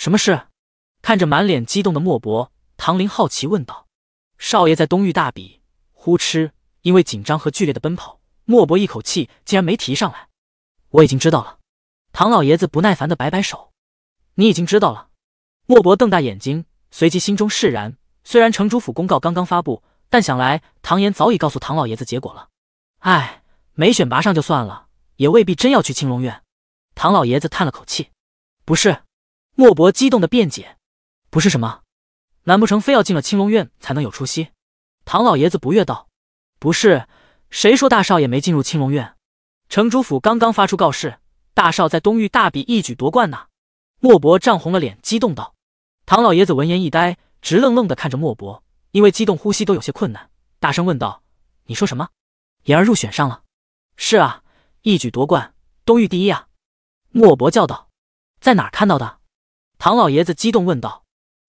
什么事？看着满脸激动的莫伯，唐林好奇问道：“少爷在东域大比，呼哧！因为紧张和剧烈的奔跑，莫伯一口气竟然没提上来。”我已经知道了。唐老爷子不耐烦的摆摆手：“你已经知道了？”莫伯瞪大眼睛，随即心中释然。虽然城主府公告刚刚发布，但想来唐岩早已告诉唐老爷子结果了。唉，没选拔上就算了，也未必真要去青龙院。唐老爷子叹了口气：“不是。”莫博激动的辩解：“不是什么，难不成非要进了青龙院才能有出息？”唐老爷子不悦道：“不是，谁说大少爷没进入青龙院？城主府刚刚发出告示，大少在东域大比一举夺冠呢！”莫博涨红了脸，激动道：“唐老爷子闻言一呆，直愣愣的看着莫博，因为激动，呼吸都有些困难，大声问道：‘你说什么？妍儿入选上了？是啊，一举夺冠，东域第一啊！’莫博叫道：‘在哪儿看到的？’”唐老爷子激动问道：“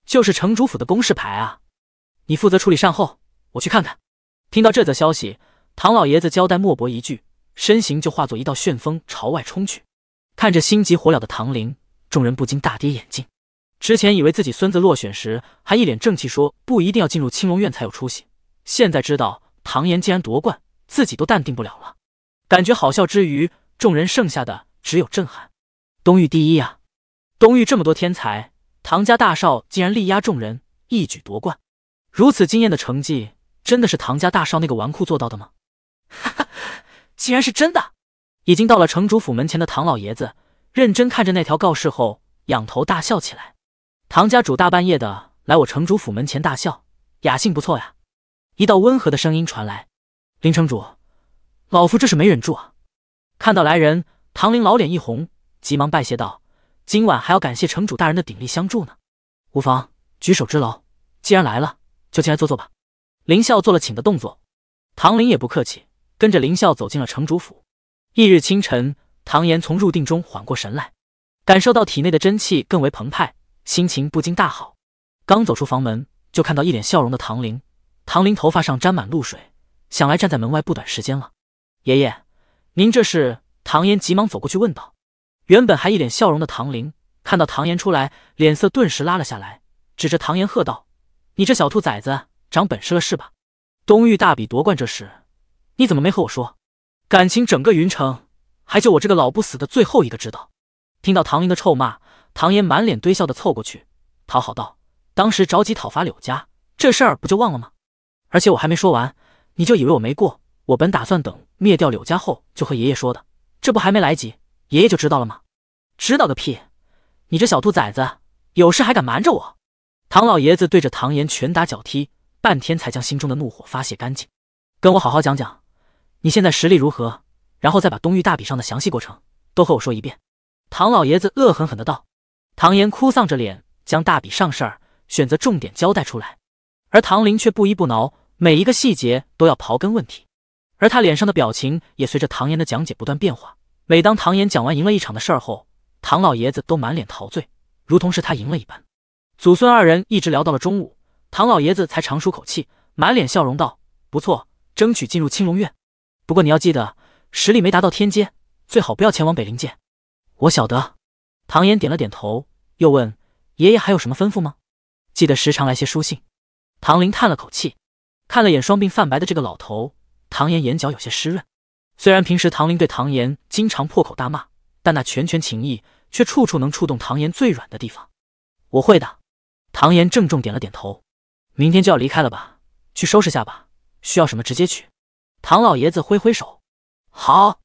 就是城主府的公示牌啊，你负责处理善后，我去看看。”听到这则消息，唐老爷子交代莫伯一句，身形就化作一道旋风朝外冲去。看着心急火燎的唐凌，众人不禁大跌眼镜。之前以为自己孙子落选时还一脸正气，说不一定要进入青龙院才有出息，现在知道唐岩竟然夺冠，自己都淡定不了了。感觉好笑之余，众人剩下的只有震撼。东域第一呀！东域这么多天才，唐家大少竟然力压众人，一举夺冠，如此惊艳的成绩，真的是唐家大少那个纨绔做到的吗？哈哈，竟然是真的！已经到了城主府门前的唐老爷子，认真看着那条告示后，仰头大笑起来。唐家主大半夜的来我城主府门前大笑，雅兴不错呀！一道温和的声音传来：“林城主，老夫这是没忍住啊！”看到来人，唐林老脸一红，急忙拜谢道。今晚还要感谢城主大人的鼎力相助呢，无妨，举手之劳。既然来了，就进来坐坐吧。林笑做了请的动作，唐林也不客气，跟着林笑走进了城主府。翌日清晨，唐岩从入定中缓过神来，感受到体内的真气更为澎湃，心情不禁大好。刚走出房门，就看到一脸笑容的唐林。唐林头发上沾满露水，想来站在门外不短时间了。爷爷，您这是？唐岩急忙走过去问道。原本还一脸笑容的唐玲，看到唐岩出来，脸色顿时拉了下来，指着唐岩喝道：“你这小兔崽子，长本事了是吧？东域大比夺冠这事，你怎么没和我说？感情整个云城，还就我这个老不死的最后一个知道？”听到唐林的臭骂，唐岩满脸堆笑的凑过去，讨好道：“当时着急讨伐柳家，这事儿不就忘了吗？而且我还没说完，你就以为我没过？我本打算等灭掉柳家后就和爷爷说的，这不还没来及。”爷爷就知道了吗？知道个屁！你这小兔崽子，有事还敢瞒着我！唐老爷子对着唐岩拳打脚踢，半天才将心中的怒火发泄干净。跟我好好讲讲，你现在实力如何？然后再把东域大比上的详细过程都和我说一遍。唐老爷子恶狠狠的道。唐岩哭丧着脸，将大比上事儿选择重点交代出来。而唐林却不依不挠，每一个细节都要刨根问底。而他脸上的表情也随着唐岩的讲解不断变化。每当唐岩讲完赢了一场的事后，唐老爷子都满脸陶醉，如同是他赢了一般。祖孙二人一直聊到了中午，唐老爷子才长舒口气，满脸笑容道：“不错，争取进入青龙院。不过你要记得，实力没达到天阶，最好不要前往北灵界。”“我晓得。”唐岩点了点头，又问：“爷爷还有什么吩咐吗？记得时常来些书信。”唐林叹了口气，看了眼双鬓泛白的这个老头，唐岩眼角有些湿润。虽然平时唐林对唐岩经常破口大骂，但那拳拳情谊却处处能触动唐岩最软的地方。我会的，唐岩郑重点了点头。明天就要离开了吧，去收拾下吧，需要什么直接取。唐老爷子挥挥手，好。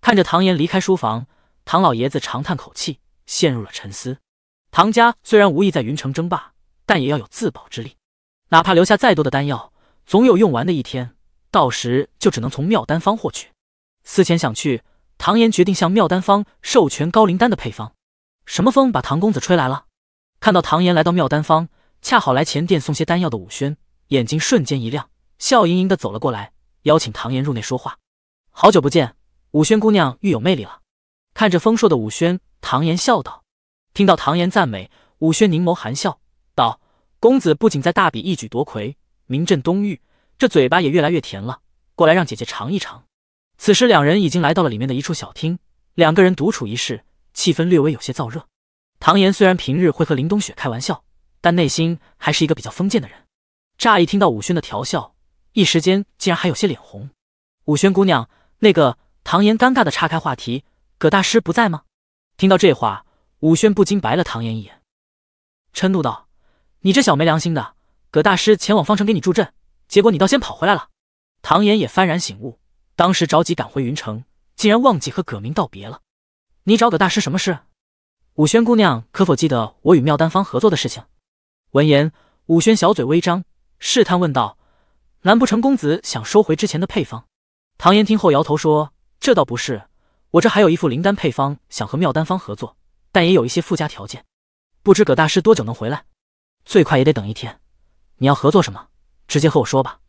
看着唐岩离开书房，唐老爷子长叹口气，陷入了沉思。唐家虽然无意在云城争霸，但也要有自保之力。哪怕留下再多的丹药，总有用完的一天，到时就只能从妙丹方获取。思前想去，唐岩决定向妙丹方授权高灵丹的配方。什么风把唐公子吹来了？看到唐岩来到妙丹方，恰好来前殿送些丹药的武轩，眼睛瞬间一亮，笑盈盈的走了过来，邀请唐岩入内说话。好久不见，武轩姑娘愈有魅力了。看着丰硕的武轩，唐岩笑道。听到唐岩赞美，武轩凝眸含笑道：“公子不仅在大比一举夺魁，名震东域，这嘴巴也越来越甜了。过来让姐姐尝一尝。”此时，两人已经来到了里面的一处小厅，两个人独处一室，气氛略微有些燥热。唐岩虽然平日会和林冬雪开玩笑，但内心还是一个比较封建的人。乍一听到武轩的调笑，一时间竟然还有些脸红。武轩姑娘，那个……唐岩尴尬的岔开话题：“葛大师不在吗？”听到这话，武轩不禁白了唐岩一眼，嗔怒道：“你这小没良心的！葛大师前往方城给你助阵，结果你倒先跑回来了。”唐岩也幡然醒悟。当时着急赶回云城，竟然忘记和葛明道别了。你找葛大师什么事？武轩姑娘可否记得我与妙丹方合作的事情？闻言，武轩小嘴微张，试探问道：“难不成公子想收回之前的配方？”唐岩听后摇头说：“这倒不是，我这还有一副灵丹配方，想和妙丹方合作，但也有一些附加条件。不知葛大师多久能回来？最快也得等一天。你要合作什么？直接和我说吧。”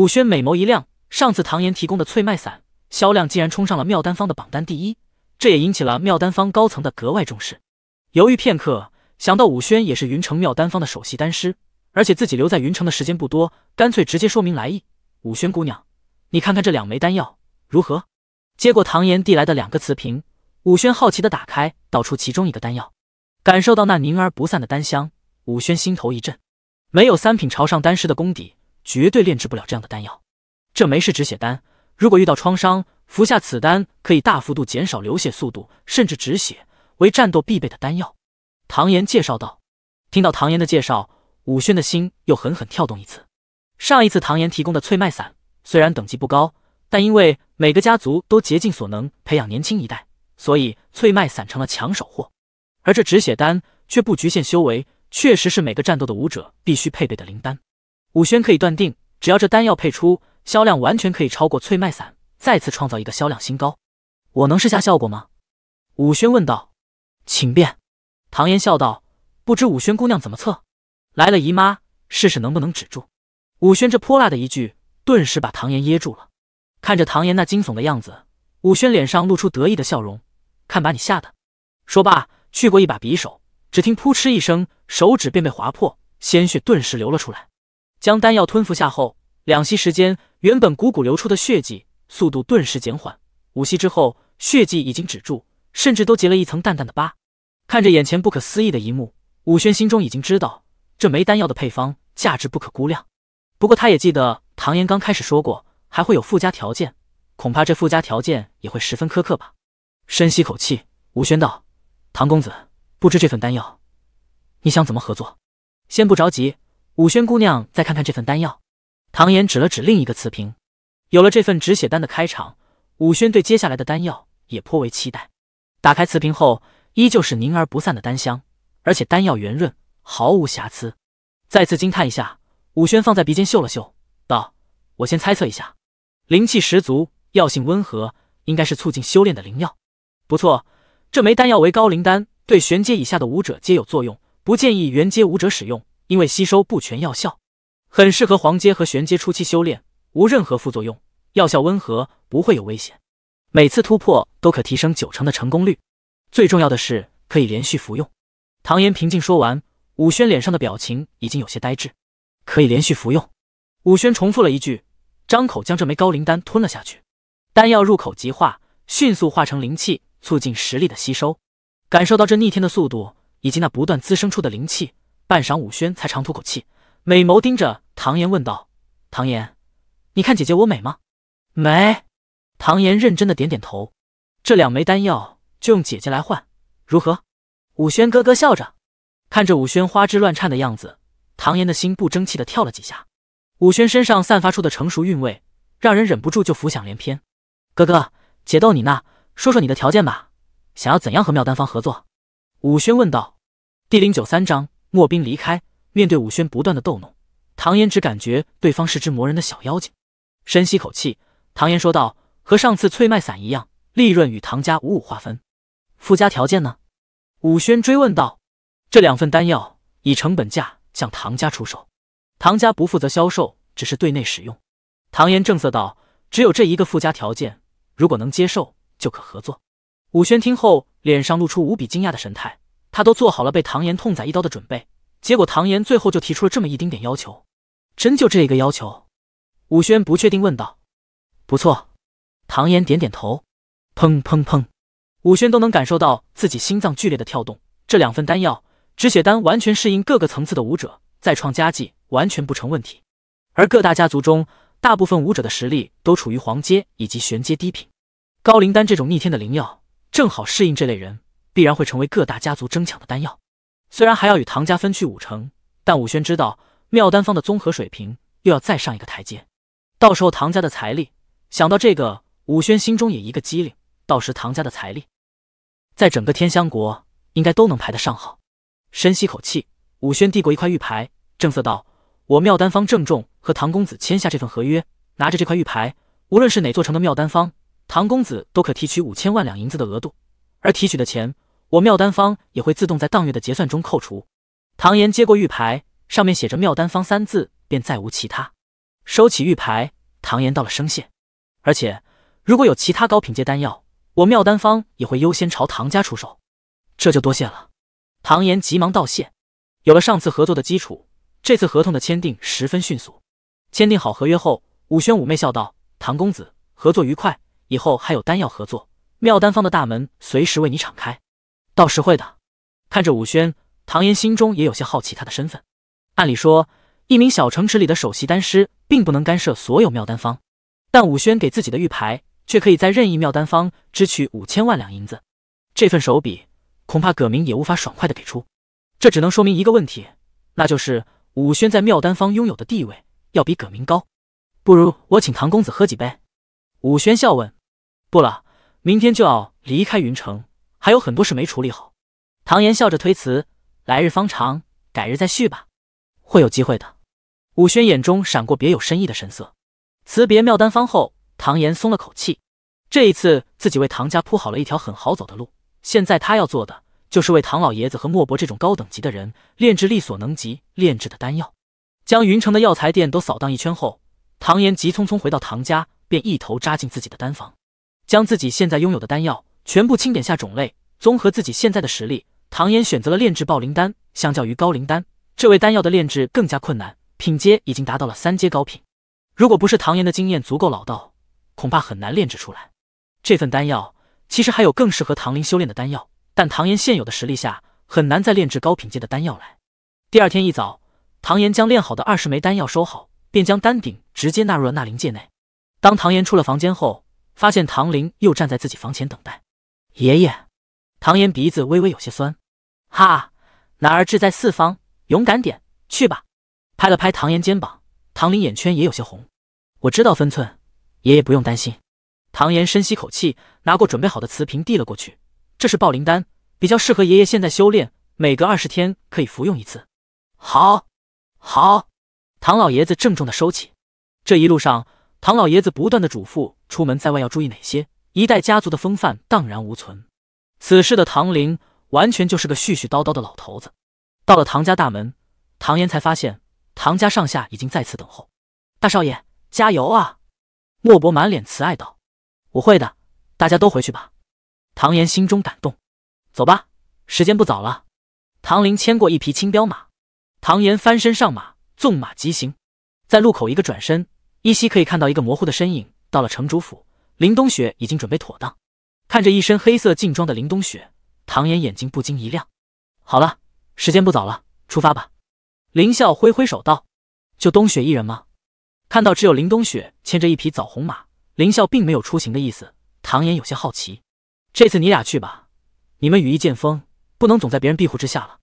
武轩美眸一亮。上次唐岩提供的翠麦散销量竟然冲上了妙丹方的榜单第一，这也引起了妙丹方高层的格外重视。犹豫片刻，想到武轩也是云城妙丹方的首席丹师，而且自己留在云城的时间不多，干脆直接说明来意。武轩姑娘，你看看这两枚丹药如何？接过唐岩递来的两个瓷瓶，武轩好奇地打开，倒出其中一个丹药，感受到那凝而不散的丹香，武轩心头一震。没有三品朝上丹师的功底，绝对炼制不了这样的丹药。这没事，止血丹。如果遇到创伤，服下此丹可以大幅度减少流血速度，甚至止血，为战斗必备的丹药。唐岩介绍道。听到唐岩的介绍，武轩的心又狠狠跳动一次。上一次唐岩提供的翠麦散虽然等级不高，但因为每个家族都竭尽所能培养年轻一代，所以翠麦散成了抢手货。而这止血丹却不局限修为，确实是每个战斗的武者必须配备的灵丹。武轩可以断定，只要这丹药配出。销量完全可以超过翠麦散，再次创造一个销量新高。我能试下效果吗？武轩问道。请便，唐嫣笑道。不知武轩姑娘怎么测？来了姨妈，试试能不能止住。武轩这泼辣的一句，顿时把唐嫣噎住了。看着唐嫣那惊悚的样子，武轩脸上露出得意的笑容。看把你吓的！说罢，去过一把匕首，只听扑哧一声，手指便被划破，鲜血顿时流了出来。将丹药吞服下后，两息时间。原本汩汩流出的血迹速度顿时减缓，五息之后，血迹已经止住，甚至都结了一层淡淡的疤。看着眼前不可思议的一幕，武轩心中已经知道这枚丹药的配方价值不可估量。不过他也记得唐岩刚开始说过还会有附加条件，恐怕这附加条件也会十分苛刻吧。深吸口气，武轩道：“唐公子，不知这份丹药你想怎么合作？先不着急，武轩姑娘再看看这份丹药。”唐岩指了指另一个瓷瓶，有了这份止血丹的开场，武轩对接下来的丹药也颇为期待。打开瓷瓶后，依旧是凝而不散的丹香，而且丹药圆润，毫无瑕疵。再次惊叹一下，武轩放在鼻尖嗅了嗅，道：“我先猜测一下，灵气十足，药性温和，应该是促进修炼的灵药。不错，这枚丹药为高灵丹，对玄阶以下的武者皆有作用，不建议元阶武者使用，因为吸收不全，药效。”很适合黄阶和玄阶初期修炼，无任何副作用，药效温和，不会有危险。每次突破都可提升九成的成功率，最重要的是可以连续服用。唐岩平静说完，武轩脸上的表情已经有些呆滞。可以连续服用。武轩重复了一句，张口将这枚高灵丹吞了下去。丹药入口即化，迅速化成灵气，促进实力的吸收。感受到这逆天的速度以及那不断滋生出的灵气，半晌，武轩才长吐口气，美眸盯着。唐岩问道：“唐岩，你看姐姐我美吗？”“美。”唐岩认真的点点头。“这两枚丹药就用姐姐来换，如何？”武轩咯咯笑着，看着武轩花枝乱颤的样子，唐岩的心不争气的跳了几下。武轩身上散发出的成熟韵味，让人忍不住就浮想联翩。“哥哥，姐逗你呢，说说你的条件吧，想要怎样和妙丹方合作？”武轩问道。第零九三章：莫冰离开。面对武轩不断的逗弄。唐嫣只感觉对方是只磨人的小妖精，深吸口气，唐嫣说道：“和上次脆麦散一样，利润与唐家五五划分。附加条件呢？”武轩追问道：“这两份丹药以成本价向唐家出售，唐家不负责销售，只是对内使用。”唐嫣正色道：“只有这一个附加条件，如果能接受，就可合作。”武轩听后，脸上露出无比惊讶的神态，他都做好了被唐岩痛宰一刀的准备。结果唐岩最后就提出了这么一丁点要求，真就这一个要求？武轩不确定问道。不错，唐岩点点头。砰砰砰，武轩都能感受到自己心脏剧烈的跳动。这两份丹药，止血丹完全适应各个层次的武者，再创佳绩完全不成问题。而各大家族中，大部分武者的实力都处于黄阶以及玄阶低品，高灵丹这种逆天的灵药，正好适应这类人，必然会成为各大家族争抢的丹药。虽然还要与唐家分去五成，但武宣知道妙丹方的综合水平又要再上一个台阶。到时候唐家的财力，想到这个，武宣心中也一个机灵。到时唐家的财力，在整个天香国应该都能排得上号。深吸口气，武宣递过一块玉牌，正色道：“我妙丹方郑重和唐公子签下这份合约，拿着这块玉牌，无论是哪座城的妙丹方，唐公子都可提取五千万两银子的额度，而提取的钱。”我妙丹方也会自动在当月的结算中扣除。唐岩接过玉牌，上面写着“妙丹方”三字，便再无其他。收起玉牌，唐岩道了声谢。而且如果有其他高品阶丹药，我妙丹方也会优先朝唐家出售。这就多谢了。唐岩急忙道谢。有了上次合作的基础，这次合同的签订十分迅速。签订好合约后，武轩妩媚笑道：“唐公子，合作愉快，以后还有丹药合作，妙丹方的大门随时为你敞开。”到时会的。看着武轩，唐岩心中也有些好奇他的身份。按理说，一名小城池里的首席丹师，并不能干涉所有妙丹方，但武轩给自己的玉牌，却可以在任意妙丹方支取五千万两银子。这份手笔，恐怕葛明也无法爽快的给出。这只能说明一个问题，那就是武轩在妙丹方拥有的地位，要比葛明高。不如我请唐公子喝几杯？武轩笑问。不了，明天就要离开云城。还有很多事没处理好，唐岩笑着推辞：“来日方长，改日再续吧，会有机会的。”武轩眼中闪过别有深意的神色。辞别妙丹方后，唐岩松了口气，这一次自己为唐家铺好了一条很好走的路。现在他要做的就是为唐老爷子和莫伯这种高等级的人炼制力所能及炼制的丹药。将云城的药材店都扫荡一圈后，唐岩急匆匆回到唐家，便一头扎进自己的丹房，将自己现在拥有的丹药。全部清点下种类，综合自己现在的实力，唐岩选择了炼制爆灵丹。相较于高灵丹，这位丹药的炼制更加困难，品阶已经达到了三阶高品。如果不是唐岩的经验足够老道，恐怕很难炼制出来。这份丹药其实还有更适合唐林修炼的丹药，但唐岩现有的实力下，很难再炼制高品阶的丹药来。第二天一早，唐岩将炼好的二十枚丹药收好，便将丹鼎直接纳入了纳灵界内。当唐岩出了房间后，发现唐林又站在自己房前等待。爷爷，唐岩鼻子微微有些酸，哈，男儿志在四方，勇敢点，去吧。拍了拍唐岩肩膀，唐林眼圈也有些红，我知道分寸，爷爷不用担心。唐岩深吸口气，拿过准备好的瓷瓶递了过去，这是暴灵丹，比较适合爷爷现在修炼，每隔二十天可以服用一次。好，好。唐老爷子郑重的收起。这一路上，唐老爷子不断的嘱咐，出门在外要注意哪些。一代家族的风范荡然无存，此时的唐林完全就是个絮絮叨叨的老头子。到了唐家大门，唐岩才发现唐家上下已经在此等候。大少爷，加油啊！莫伯满脸慈爱道：“我会的，大家都回去吧。”唐岩心中感动，走吧，时间不早了。唐林牵过一匹青骠马，唐岩翻身上马，纵马疾行，在路口一个转身，依稀可以看到一个模糊的身影。到了城主府。林冬雪已经准备妥当，看着一身黑色劲装的林冬雪，唐岩眼睛不禁一亮。好了，时间不早了，出发吧。林笑挥挥手道：“就冬雪一人吗？”看到只有林冬雪牵着一匹枣红马，林笑并没有出行的意思。唐岩有些好奇：“这次你俩去吧，你们羽翼渐丰，不能总在别人庇护之下了。”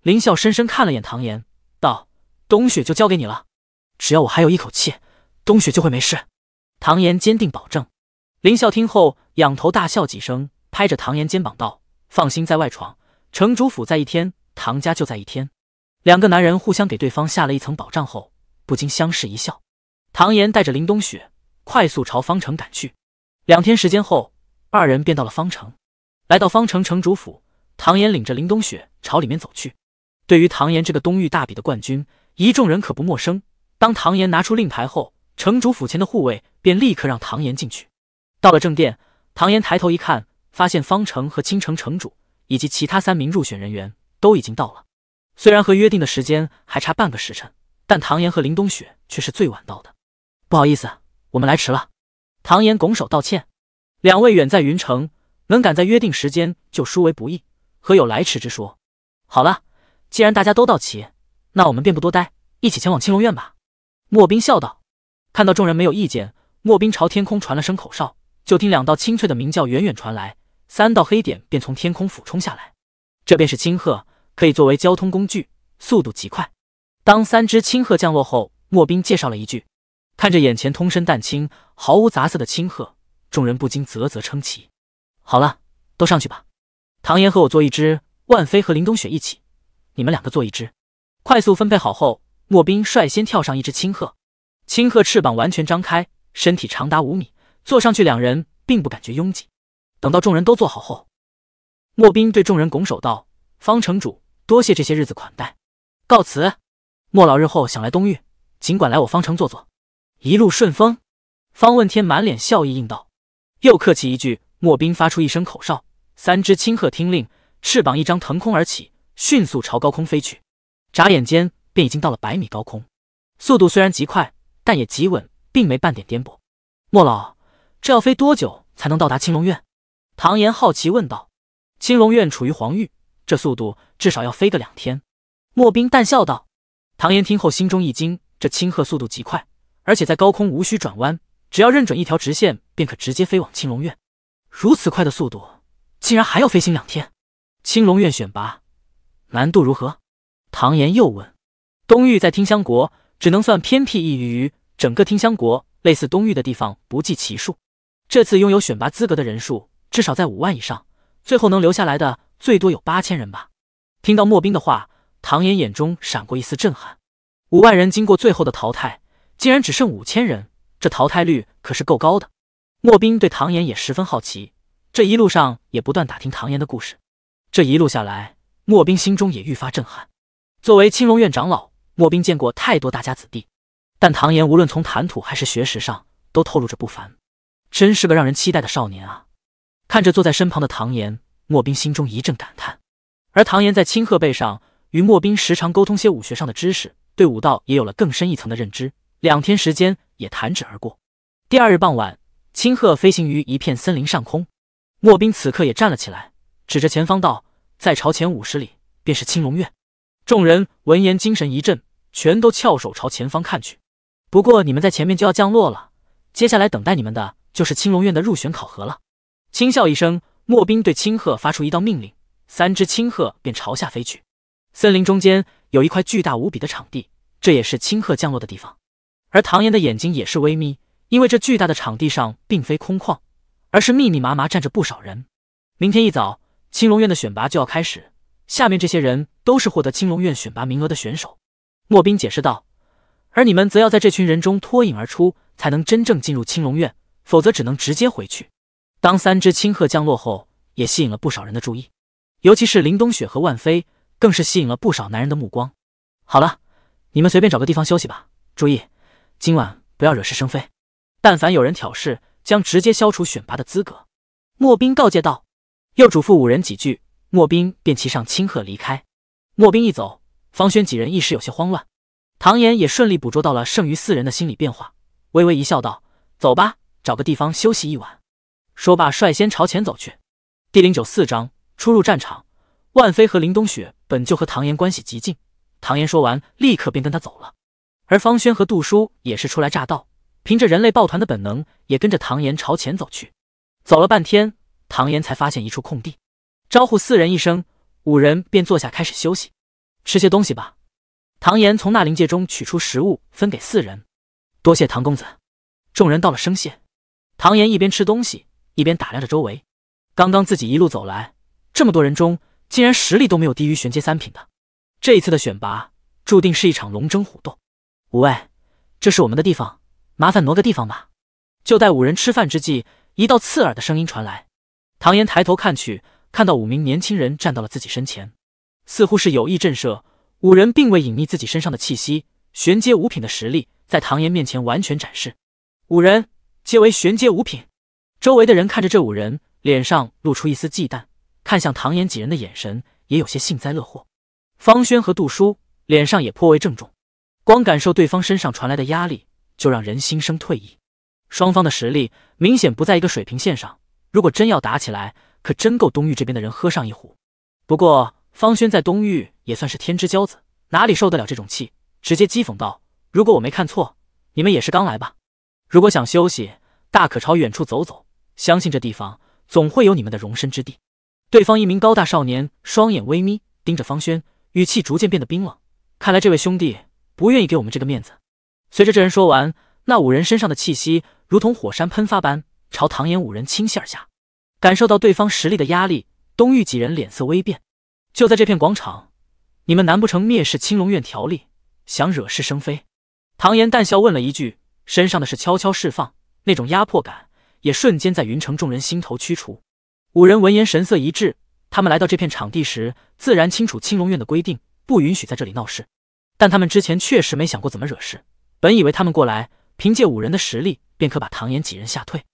林笑深深看了眼唐岩，道：“冬雪就交给你了，只要我还有一口气，冬雪就会没事。”唐岩坚定保证。林啸听后仰头大笑几声，拍着唐岩肩膀道：“放心，在外闯，城主府在一天，唐家就在一天。”两个男人互相给对方下了一层保障后，不禁相视一笑。唐岩带着林冬雪快速朝方城赶去。两天时间后，二人便到了方城。来到方城城主府，唐岩领着林冬雪朝里面走去。对于唐岩这个东域大比的冠军，一众人可不陌生。当唐岩拿出令牌后，城主府前的护卫便立刻让唐岩进去。到了正殿，唐岩抬头一看，发现方城和青城城主以及其他三名入选人员都已经到了。虽然和约定的时间还差半个时辰，但唐岩和林冬雪却是最晚到的。不好意思，我们来迟了。唐岩拱手道歉：“两位远在云城，能赶在约定时间就殊为不易，何有来迟之说？”好了，既然大家都到齐，那我们便不多待，一起前往青龙院吧。”莫冰笑道。看到众人没有意见，莫冰朝天空传了声口哨。就听两道清脆的鸣叫远远传来，三道黑点便从天空俯冲下来。这便是青鹤，可以作为交通工具，速度极快。当三只青鹤降落后，莫冰介绍了一句：“看着眼前通身淡青、毫无杂色的青鹤，众人不禁啧啧称奇。”好了，都上去吧。唐岩和我做一只，万飞和林冬雪一起，你们两个做一只。快速分配好后，莫冰率先跳上一只青鹤。青鹤翅膀完全张开，身体长达五米。坐上去，两人并不感觉拥挤。等到众人都坐好后，莫斌对众人拱手道：“方城主，多谢这些日子款待，告辞。莫老日后想来东域，尽管来我方城坐坐。一路顺风。”方问天满脸笑意应道，又客气一句。莫斌发出一声口哨，三只青鹤听令，翅膀一张腾空而起，迅速朝高空飞去。眨眼间便已经到了百米高空，速度虽然极快，但也极稳，并没半点颠簸。莫老。这要飞多久才能到达青龙院？唐岩好奇问道。青龙院处于黄域，这速度至少要飞个两天。莫冰淡笑道。唐岩听后心中一惊，这青鹤速度极快，而且在高空无需转弯，只要认准一条直线，便可直接飞往青龙院。如此快的速度，竟然还要飞行两天？青龙院选拔难度如何？唐岩又问。东域在听香国只能算偏僻一隅，整个听香国类似东域的地方不计其数。这次拥有选拔资格的人数至少在五万以上，最后能留下来的最多有八千人吧。听到莫冰的话，唐岩眼中闪过一丝震撼。五万人经过最后的淘汰，竟然只剩五千人，这淘汰率可是够高的。莫冰对唐岩也十分好奇，这一路上也不断打听唐岩的故事。这一路下来，莫冰心中也愈发震撼。作为青龙院长老，莫冰见过太多大家子弟，但唐岩无论从谈吐还是学识上，都透露着不凡。真是个让人期待的少年啊！看着坐在身旁的唐岩，莫冰心中一阵感叹。而唐岩在青鹤背上，与莫冰时常沟通些武学上的知识，对武道也有了更深一层的认知。两天时间也弹指而过。第二日傍晚，青鹤飞行于一片森林上空，莫冰此刻也站了起来，指着前方道：“再朝前五十里，便是青龙院。”众人闻言精神一振，全都翘首朝前方看去。不过你们在前面就要降落了，接下来等待你们的。就是青龙院的入选考核了。轻笑一声，莫冰对青鹤发出一道命令，三只青鹤便朝下飞去。森林中间有一块巨大无比的场地，这也是青鹤降落的地方。而唐岩的眼睛也是微眯，因为这巨大的场地上并非空旷，而是密密麻麻站着不少人。明天一早，青龙院的选拔就要开始。下面这些人都是获得青龙院选拔名额的选手，莫斌解释道。而你们则要在这群人中脱颖而出，才能真正进入青龙院。否则只能直接回去。当三只青鹤降落后，也吸引了不少人的注意，尤其是林冬雪和万飞，更是吸引了不少男人的目光。好了，你们随便找个地方休息吧。注意，今晚不要惹是生非，但凡有人挑事，将直接消除选拔的资格。莫冰告诫道，又嘱咐五人几句，莫冰便骑上青鹤离开。莫冰一走，方轩几人一时有些慌乱。唐岩也顺利捕捉到了剩余四人的心理变化，微微一笑道：“走吧。”找个地方休息一晚。说罢，率先朝前走去。第零九四章初入战场。万飞和林冬雪本就和唐岩关系极近，唐岩说完，立刻便跟他走了。而方轩和杜叔也是初来乍到，凭着人类抱团的本能，也跟着唐岩朝前走去。走了半天，唐岩才发现一处空地，招呼四人一声，五人便坐下开始休息。吃些东西吧。唐岩从纳灵界中取出食物，分给四人。多谢唐公子。众人道了声谢。唐岩一边吃东西，一边打量着周围。刚刚自己一路走来，这么多人中，竟然实力都没有低于玄阶三品的。这一次的选拔，注定是一场龙争虎斗。五位，这是我们的地方，麻烦挪个地方吧。就待五人吃饭之际，一道刺耳的声音传来。唐岩抬头看去，看到五名年轻人站到了自己身前，似乎是有意震慑。五人并未隐匿自己身上的气息，玄阶五品的实力在唐岩面前完全展示。五人。皆为玄阶五品。周围的人看着这五人，脸上露出一丝忌惮，看向唐岩几人的眼神也有些幸灾乐祸。方轩和杜叔脸上也颇为郑重，光感受对方身上传来的压力，就让人心生退意。双方的实力明显不在一个水平线上，如果真要打起来，可真够东域这边的人喝上一壶。不过方轩在东域也算是天之骄子，哪里受得了这种气？直接讥讽道：“如果我没看错，你们也是刚来吧？如果想休息。”大可朝远处走走，相信这地方总会有你们的容身之地。对方一名高大少年双眼微眯，盯着方轩，语气逐渐变得冰冷。看来这位兄弟不愿意给我们这个面子。随着这人说完，那五人身上的气息如同火山喷发般朝唐岩五人倾泻而下。感受到对方实力的压力，东域几人脸色微变。就在这片广场，你们难不成蔑视青龙院条例，想惹是生非？唐岩淡笑问了一句，身上的是悄悄释放。那种压迫感也瞬间在云城众人心头驱除。五人闻言神色一致，他们来到这片场地时，自然清楚青龙院的规定，不允许在这里闹事。但他们之前确实没想过怎么惹事，本以为他们过来，凭借五人的实力便可把唐岩几人吓退，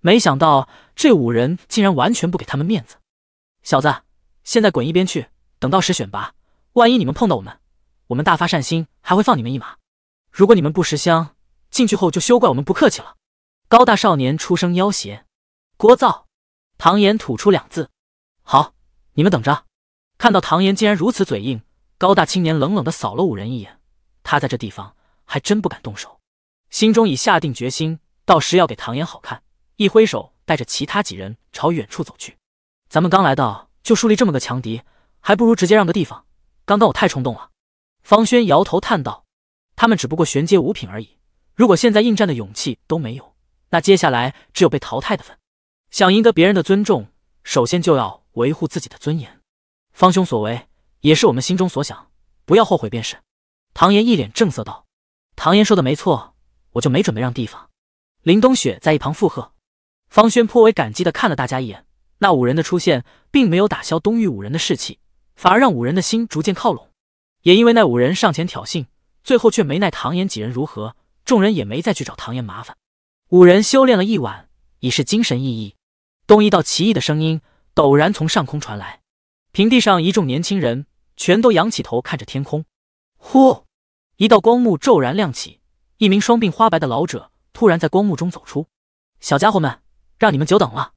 没想到这五人竟然完全不给他们面子。小子，现在滚一边去！等到时选拔，万一你们碰到我们，我们大发善心还会放你们一马。如果你们不识相，进去后就休怪我们不客气了。高大少年出声要挟，聒噪。唐岩吐出两字：“好，你们等着。”看到唐岩竟然如此嘴硬，高大青年冷冷的扫了五人一眼。他在这地方还真不敢动手，心中已下定决心，到时要给唐岩好看。一挥手，带着其他几人朝远处走去。咱们刚来到就树立这么个强敌，还不如直接让个地方。刚刚我太冲动了。方轩摇头叹道：“他们只不过玄阶五品而已，如果现在应战的勇气都没有。”那接下来只有被淘汰的份。想赢得别人的尊重，首先就要维护自己的尊严。方兄所为，也是我们心中所想，不要后悔便是。唐岩一脸正色道：“唐岩说的没错，我就没准备让地方。”林冬雪在一旁附和。方轩颇为感激的看了大家一眼。那五人的出现，并没有打消东域五人的士气，反而让五人的心逐渐靠拢。也因为那五人上前挑衅，最后却没奈唐岩几人如何，众人也没再去找唐岩麻烦。五人修炼了一晚，已是精神奕奕。咚！一道奇异的声音陡然从上空传来，平地上一众年轻人全都仰起头看着天空。呼！一道光幕骤然亮起，一名双鬓花白的老者突然在光幕中走出。小家伙们，让你们久等了。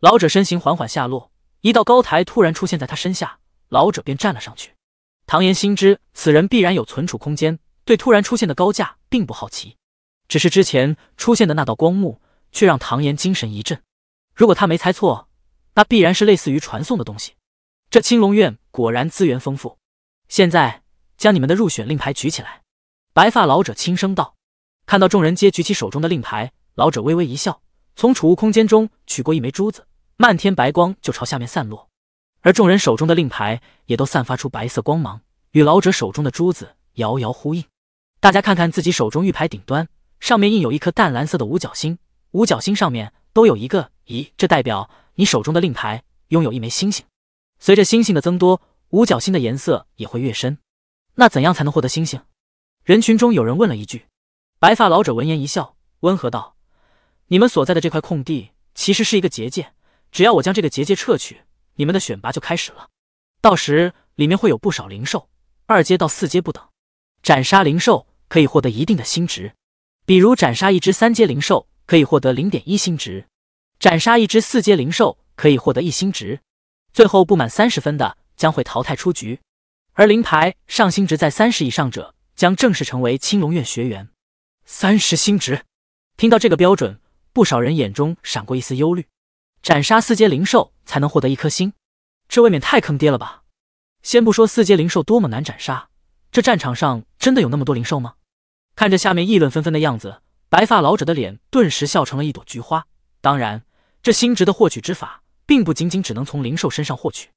老者身形缓缓下落，一道高台突然出现在他身下，老者便站了上去。唐岩心知此人必然有存储空间，对突然出现的高价并不好奇。只是之前出现的那道光幕，却让唐岩精神一振。如果他没猜错，那必然是类似于传送的东西。这青龙院果然资源丰富。现在，将你们的入选令牌举起来。”白发老者轻声道。看到众人皆举起手中的令牌，老者微微一笑，从储物空间中取过一枚珠子，漫天白光就朝下面散落。而众人手中的令牌也都散发出白色光芒，与老者手中的珠子遥遥呼应。大家看看自己手中玉牌顶端。上面印有一颗淡蓝色的五角星，五角星上面都有一个咦，这代表你手中的令牌拥有一枚星星。随着星星的增多，五角星的颜色也会越深。那怎样才能获得星星？人群中有人问了一句。白发老者闻言一笑，温和道：“你们所在的这块空地其实是一个结界，只要我将这个结界撤去，你们的选拔就开始了。到时里面会有不少灵兽，二阶到四阶不等，斩杀灵兽可以获得一定的星值。”比如斩杀一只三阶灵兽可以获得零点一星值，斩杀一只四阶灵兽可以获得一星值，最后不满三十分的将会淘汰出局，而灵牌上星值在三十以上者将正式成为青龙院学员。三十星值，听到这个标准，不少人眼中闪过一丝忧虑。斩杀四阶灵兽才能获得一颗星，这未免太坑爹了吧？先不说四阶灵兽多么难斩杀，这战场上真的有那么多灵兽吗？看着下面议论纷纷的样子，白发老者的脸顿时笑成了一朵菊花。当然，这心值的获取之法，并不仅仅只能从灵兽身上获取。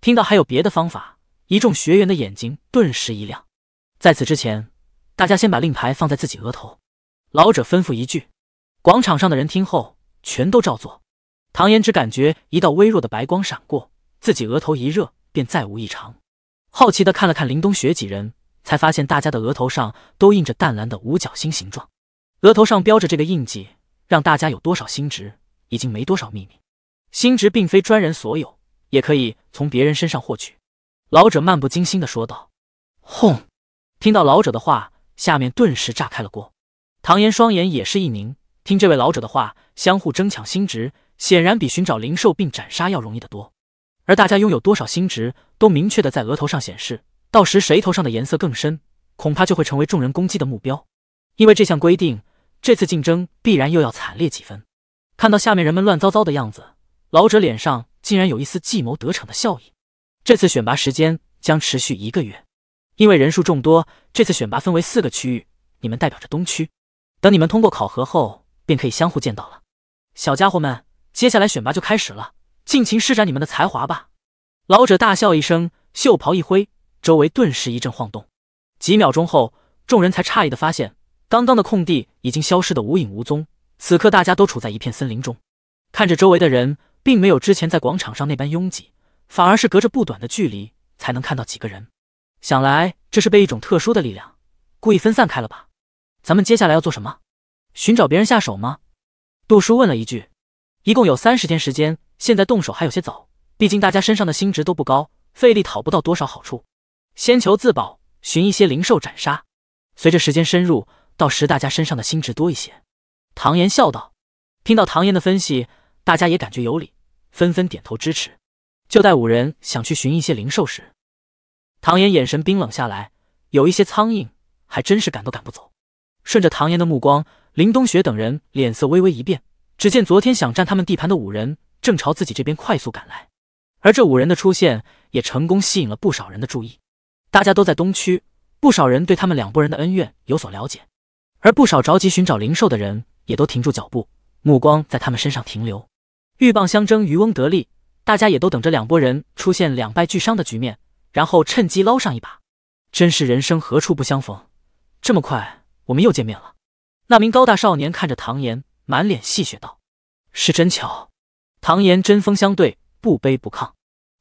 听到还有别的方法，一众学员的眼睛顿时一亮。在此之前，大家先把令牌放在自己额头。老者吩咐一句，广场上的人听后全都照做。唐岩只感觉一道微弱的白光闪过，自己额头一热，便再无异常。好奇的看了看林冬雪几人。才发现大家的额头上都印着淡蓝的五角星形状，额头上标着这个印记，让大家有多少星值已经没多少秘密。星值并非专人所有，也可以从别人身上获取。老者漫不经心的说道。轰！听到老者的话，下面顿时炸开了锅。唐岩双眼也是一凝，听这位老者的话，相互争抢星值，显然比寻找灵兽并斩杀要容易得多。而大家拥有多少星值，都明确的在额头上显示。到时谁头上的颜色更深，恐怕就会成为众人攻击的目标。因为这项规定，这次竞争必然又要惨烈几分。看到下面人们乱糟糟的样子，老者脸上竟然有一丝计谋得逞的笑意。这次选拔时间将持续一个月，因为人数众多，这次选拔分为四个区域。你们代表着东区，等你们通过考核后，便可以相互见到了。小家伙们，接下来选拔就开始了，尽情施展你们的才华吧！老者大笑一声，袖袍一挥。周围顿时一阵晃动，几秒钟后，众人才诧异的发现，刚刚的空地已经消失的无影无踪。此刻，大家都处在一片森林中，看着周围的人，并没有之前在广场上那般拥挤，反而是隔着不短的距离才能看到几个人。想来这是被一种特殊的力量故意分散开了吧？咱们接下来要做什么？寻找别人下手吗？杜叔问了一句。一共有三十天时间，现在动手还有些早，毕竟大家身上的薪值都不高，费力讨不到多少好处。先求自保，寻一些灵兽斩杀。随着时间深入，到时大家身上的心智多一些。”唐岩笑道。听到唐岩的分析，大家也感觉有理，纷纷点头支持。就待五人想去寻一些灵兽时，唐岩眼神冰冷下来，有一些苍蝇还真是赶都赶不走。顺着唐岩的目光，林冬雪等人脸色微微一变，只见昨天想占他们地盘的五人正朝自己这边快速赶来，而这五人的出现也成功吸引了不少人的注意。大家都在东区，不少人对他们两拨人的恩怨有所了解，而不少着急寻找灵兽的人也都停住脚步，目光在他们身上停留。鹬蚌相争，渔翁得利，大家也都等着两拨人出现两败俱伤的局面，然后趁机捞上一把。真是人生何处不相逢，这么快我们又见面了。那名高大少年看着唐岩，满脸戏谑道：“是真巧。”唐岩针锋相对，不卑不亢：“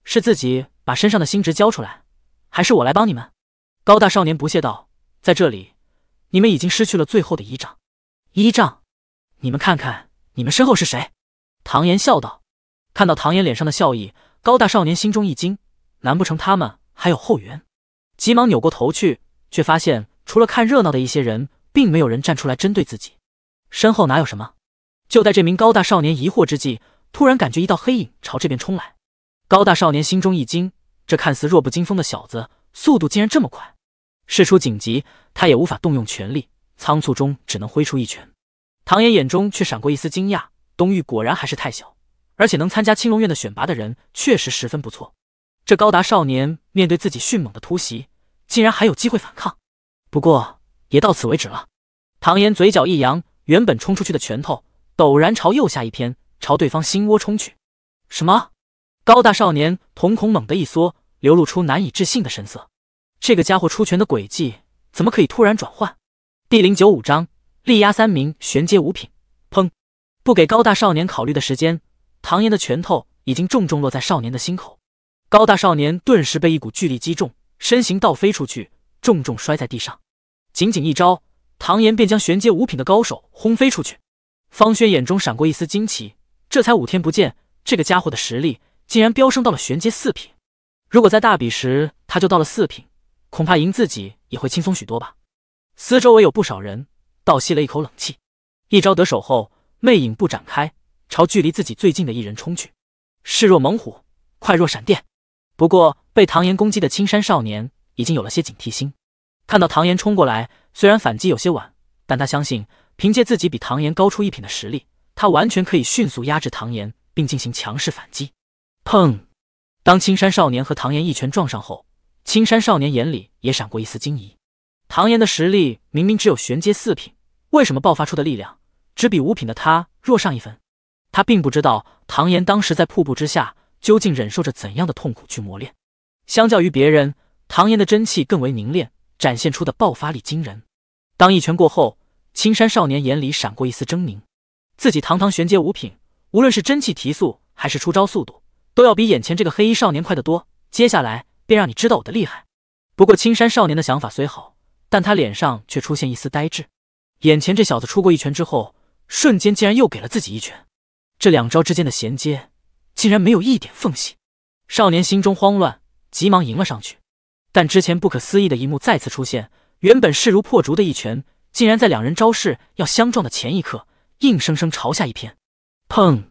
是自己把身上的心值交出来？”还是我来帮你们。”高大少年不屑道。“在这里，你们已经失去了最后的依仗。依仗，你们看看，你们身后是谁？”唐岩笑道。看到唐岩脸上的笑意，高大少年心中一惊，难不成他们还有后援？急忙扭过头去，却发现除了看热闹的一些人，并没有人站出来针对自己。身后哪有什么？就在这名高大少年疑惑之际，突然感觉一道黑影朝这边冲来。高大少年心中一惊。这看似弱不禁风的小子，速度竟然这么快！事出紧急，他也无法动用全力，仓促中只能挥出一拳。唐岩眼中却闪过一丝惊讶：东域果然还是太小，而且能参加青龙院的选拔的人确实十分不错。这高达少年面对自己迅猛的突袭，竟然还有机会反抗，不过也到此为止了。唐岩嘴角一扬，原本冲出去的拳头陡然朝右下一偏，朝对方心窝冲去。什么？高大少年瞳孔猛地一缩，流露出难以置信的神色。这个家伙出拳的轨迹怎么可以突然转换？第零九五章力压三名玄阶五品。砰！不给高大少年考虑的时间，唐岩的拳头已经重重落在少年的心口。高大少年顿时被一股巨力击中，身形倒飞出去，重重摔在地上。仅仅一招，唐岩便将玄阶五品的高手轰飞出去。方轩眼中闪过一丝惊奇，这才五天不见，这个家伙的实力。竟然飙升到了玄阶四品，如果在大比时他就到了四品，恐怕赢自己也会轻松许多吧。四周围有不少人倒吸了一口冷气，一招得手后，魅影步展开，朝距离自己最近的一人冲去，势若猛虎，快若闪电。不过被唐岩攻击的青山少年已经有了些警惕心，看到唐岩冲过来，虽然反击有些晚，但他相信凭借自己比唐岩高出一品的实力，他完全可以迅速压制唐岩，并进行强势反击。砰！当青山少年和唐岩一拳撞上后，青山少年眼里也闪过一丝惊疑。唐岩的实力明明只有玄阶四品，为什么爆发出的力量只比五品的他弱上一分？他并不知道唐岩当时在瀑布之下究竟忍受着怎样的痛苦去磨练。相较于别人，唐岩的真气更为凝练，展现出的爆发力惊人。当一拳过后，青山少年眼里闪过一丝狰狞。自己堂堂玄阶五品，无论是真气提速还是出招速度。都要比眼前这个黑衣少年快得多，接下来便让你知道我的厉害。不过青山少年的想法虽好，但他脸上却出现一丝呆滞。眼前这小子出过一拳之后，瞬间竟然又给了自己一拳，这两招之间的衔接竟然没有一点缝隙。少年心中慌乱，急忙迎了上去，但之前不可思议的一幕再次出现：原本势如破竹的一拳，竟然在两人招式要相撞的前一刻，硬生生朝下一偏，砰！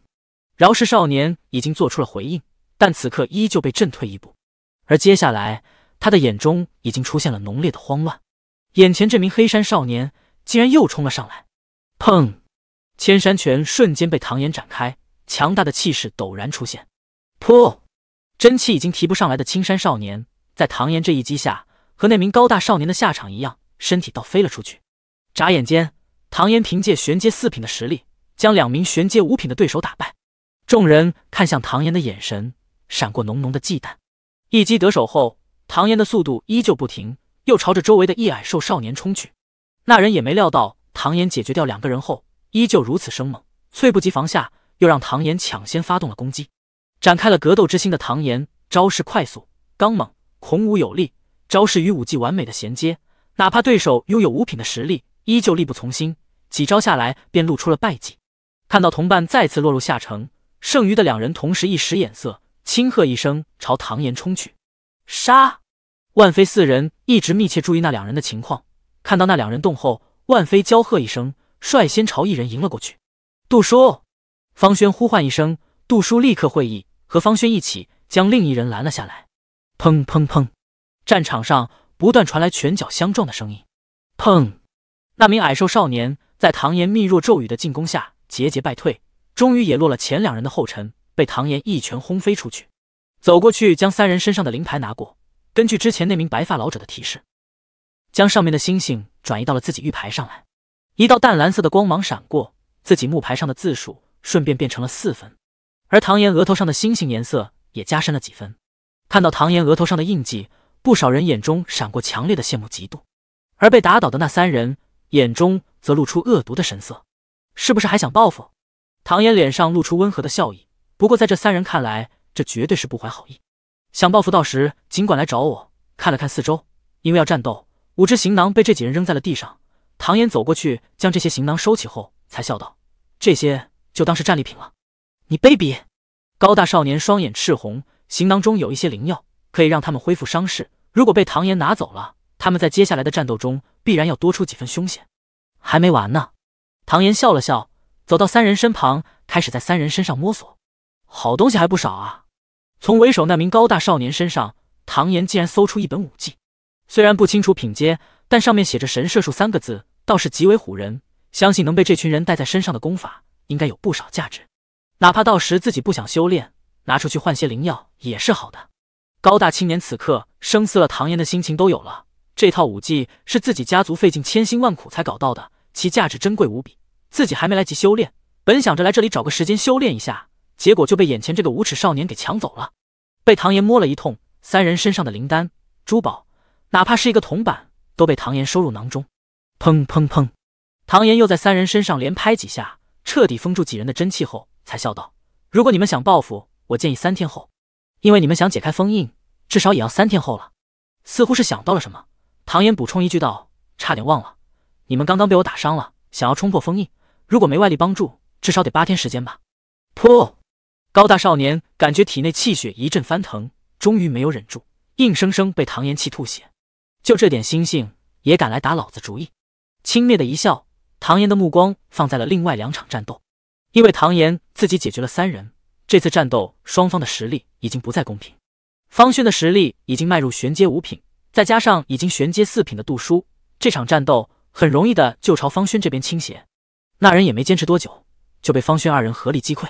饶氏少年已经做出了回应，但此刻依旧被震退一步，而接下来他的眼中已经出现了浓烈的慌乱。眼前这名黑山少年竟然又冲了上来，砰！千山拳瞬间被唐岩展开，强大的气势陡然出现。噗！真气已经提不上来的青山少年，在唐岩这一击下，和那名高大少年的下场一样，身体倒飞了出去。眨眼间，唐岩凭借玄阶四品的实力，将两名玄阶五品的对手打败。众人看向唐岩的眼神闪过浓浓的忌惮。一击得手后，唐岩的速度依旧不停，又朝着周围的一矮瘦少年冲去。那人也没料到唐岩解决掉两个人后，依旧如此生猛，猝不及防下，又让唐岩抢先发动了攻击，展开了格斗之心的唐岩，招式快速、刚猛、孔武有力，招式与武技完美的衔接，哪怕对手拥有五品的实力，依旧力不从心。几招下来便露出了败绩。看到同伴再次落入下乘。剩余的两人同时一使眼色，轻喝一声，朝唐岩冲去。杀！万飞四人一直密切注意那两人的情况，看到那两人动后，万飞娇喝一声，率先朝一人迎了过去。杜叔，方轩呼唤一声，杜叔立刻会意，和方轩一起将另一人拦了下来。砰砰砰！战场上不断传来拳脚相撞的声音。砰！那名矮瘦少年在唐岩密若骤雨的进攻下节节败退。终于也落了前两人的后尘，被唐岩一拳轰飞出去。走过去将三人身上的灵牌拿过，根据之前那名白发老者的提示，将上面的星星转移到了自己玉牌上来。一道淡蓝色的光芒闪过，自己木牌上的字数顺便变成了四分，而唐岩额头上的星星颜色也加深了几分。看到唐岩额头上的印记，不少人眼中闪过强烈的羡慕嫉妒。而被打倒的那三人眼中则露出恶毒的神色，是不是还想报复？唐岩脸上露出温和的笑意，不过在这三人看来，这绝对是不怀好意，想报复。到时尽管来找我。看了看四周，因为要战斗，五只行囊被这几人扔在了地上。唐岩走过去，将这些行囊收起后，才笑道：“这些就当是战利品了。”你卑鄙！高大少年双眼赤红，行囊中有一些灵药，可以让他们恢复伤势。如果被唐岩拿走了，他们在接下来的战斗中必然要多出几分凶险。还没完呢。唐岩笑了笑。走到三人身旁，开始在三人身上摸索，好东西还不少啊！从为首那名高大少年身上，唐岩竟然搜出一本武技，虽然不清楚品阶，但上面写着“神射术”三个字，倒是极为唬人。相信能被这群人带在身上的功法，应该有不少价值。哪怕到时自己不想修炼，拿出去换些灵药也是好的。高大青年此刻生撕了唐岩的心情都有了，这套武技是自己家族费尽千辛万苦才搞到的，其价值珍贵无比。自己还没来及修炼，本想着来这里找个时间修炼一下，结果就被眼前这个无耻少年给抢走了。被唐岩摸了一通，三人身上的灵丹、珠宝，哪怕是一个铜板，都被唐岩收入囊中。砰砰砰！唐岩又在三人身上连拍几下，彻底封住几人的真气后，才笑道：“如果你们想报复，我建议三天后，因为你们想解开封印，至少也要三天后了。”似乎是想到了什么，唐岩补充一句道：“差点忘了，你们刚刚被我打伤了，想要冲破封印。”如果没外力帮助，至少得八天时间吧。噗！高大少年感觉体内气血一阵翻腾，终于没有忍住，硬生生被唐岩气吐血。就这点心性，也敢来打老子主意？轻蔑的一笑，唐岩的目光放在了另外两场战斗，因为唐岩自己解决了三人，这次战斗双方的实力已经不再公平。方轩的实力已经迈入玄阶五品，再加上已经玄阶四品的杜叔，这场战斗很容易的就朝方轩这边倾斜。那人也没坚持多久，就被方轩二人合力击溃。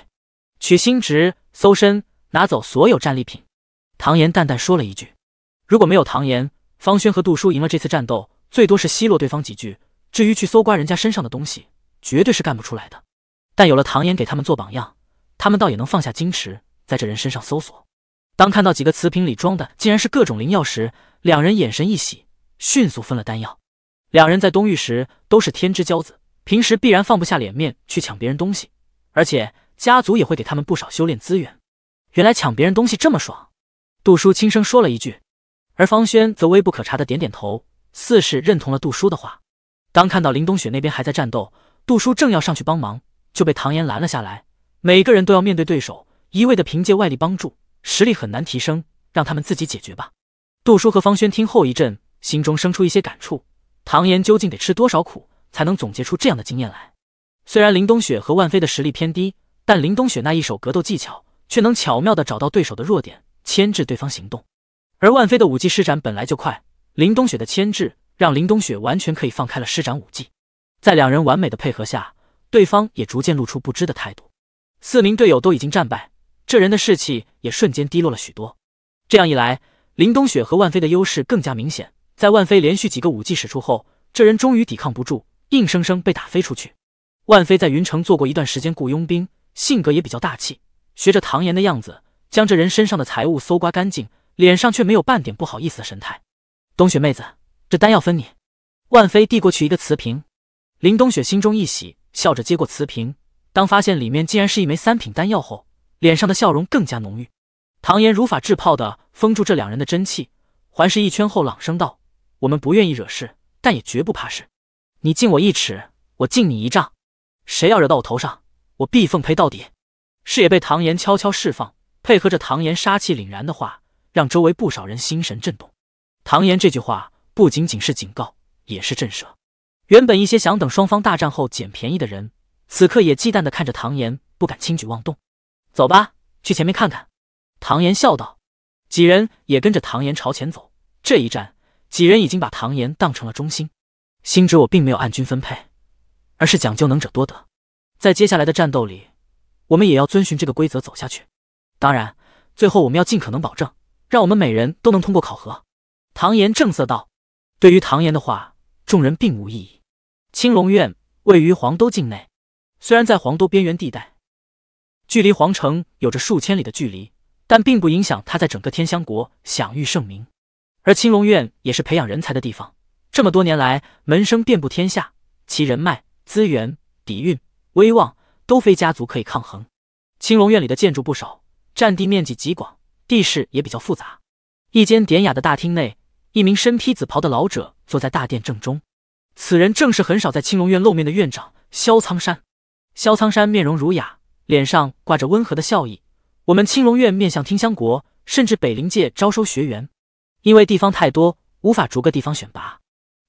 取心值，搜身，拿走所有战利品。唐岩淡淡说了一句：“如果没有唐岩，方轩和杜叔赢了这次战斗，最多是奚落对方几句。至于去搜刮人家身上的东西，绝对是干不出来的。但有了唐岩给他们做榜样，他们倒也能放下矜持，在这人身上搜索。当看到几个瓷瓶里装的竟然是各种灵药时，两人眼神一喜，迅速分了丹药。两人在东域时都是天之骄子。”平时必然放不下脸面去抢别人东西，而且家族也会给他们不少修炼资源。原来抢别人东西这么爽！杜叔轻声说了一句，而方轩则微不可察的点点头，似是认同了杜叔的话。当看到林冬雪那边还在战斗，杜叔正要上去帮忙，就被唐岩拦了下来。每个人都要面对对手，一味的凭借外力帮助，实力很难提升，让他们自己解决吧。杜叔和方轩听后一震，心中生出一些感触：唐岩究竟得吃多少苦？才能总结出这样的经验来。虽然林冬雪和万飞的实力偏低，但林冬雪那一手格斗技巧却能巧妙的找到对手的弱点，牵制对方行动。而万飞的武技施展本来就快，林冬雪的牵制让林冬雪完全可以放开了施展武技。在两人完美的配合下，对方也逐渐露出不知的态度。四名队友都已经战败，这人的士气也瞬间低落了许多。这样一来，林冬雪和万飞的优势更加明显。在万飞连续几个武技使出后，这人终于抵抗不住。硬生生被打飞出去。万飞在云城做过一段时间雇佣兵，性格也比较大气，学着唐岩的样子，将这人身上的财物搜刮干净，脸上却没有半点不好意思的神态。冬雪妹子，这丹药分你。万飞递过去一个瓷瓶。林冬雪心中一喜，笑着接过瓷瓶，当发现里面竟然是一枚三品丹药后，脸上的笑容更加浓郁。唐岩如法制炮的封住这两人的真气，环视一圈后，朗声道：“我们不愿意惹事，但也绝不怕事。”你敬我一尺，我敬你一丈。谁要惹到我头上，我必奉陪到底。视野被唐岩悄悄释放，配合着唐岩杀气凛然的话，让周围不少人心神震动。唐岩这句话不仅仅是警告，也是震慑。原本一些想等双方大战后捡便宜的人，此刻也忌惮地看着唐岩，不敢轻举妄动。走吧，去前面看看。唐岩笑道。几人也跟着唐岩朝前走。这一战，几人已经把唐岩当成了中心。心知我并没有按军分配，而是讲究能者多得。在接下来的战斗里，我们也要遵循这个规则走下去。当然，最后我们要尽可能保证，让我们每人都能通过考核。唐岩正色道：“对于唐岩的话，众人并无异议。”青龙院位于黄都境内，虽然在黄都边缘地带，距离皇城有着数千里的距离，但并不影响他在整个天香国享誉盛名。而青龙院也是培养人才的地方。这么多年来，门生遍布天下，其人脉、资源、底蕴、威望都非家族可以抗衡。青龙院里的建筑不少，占地面积极广，地势也比较复杂。一间典雅的大厅内，一名身披紫袍的老者坐在大殿正中，此人正是很少在青龙院露面的院长萧苍山。萧苍山面容儒雅，脸上挂着温和的笑意。我们青龙院面向听香国，甚至北灵界招收学员，因为地方太多，无法逐个地方选拔。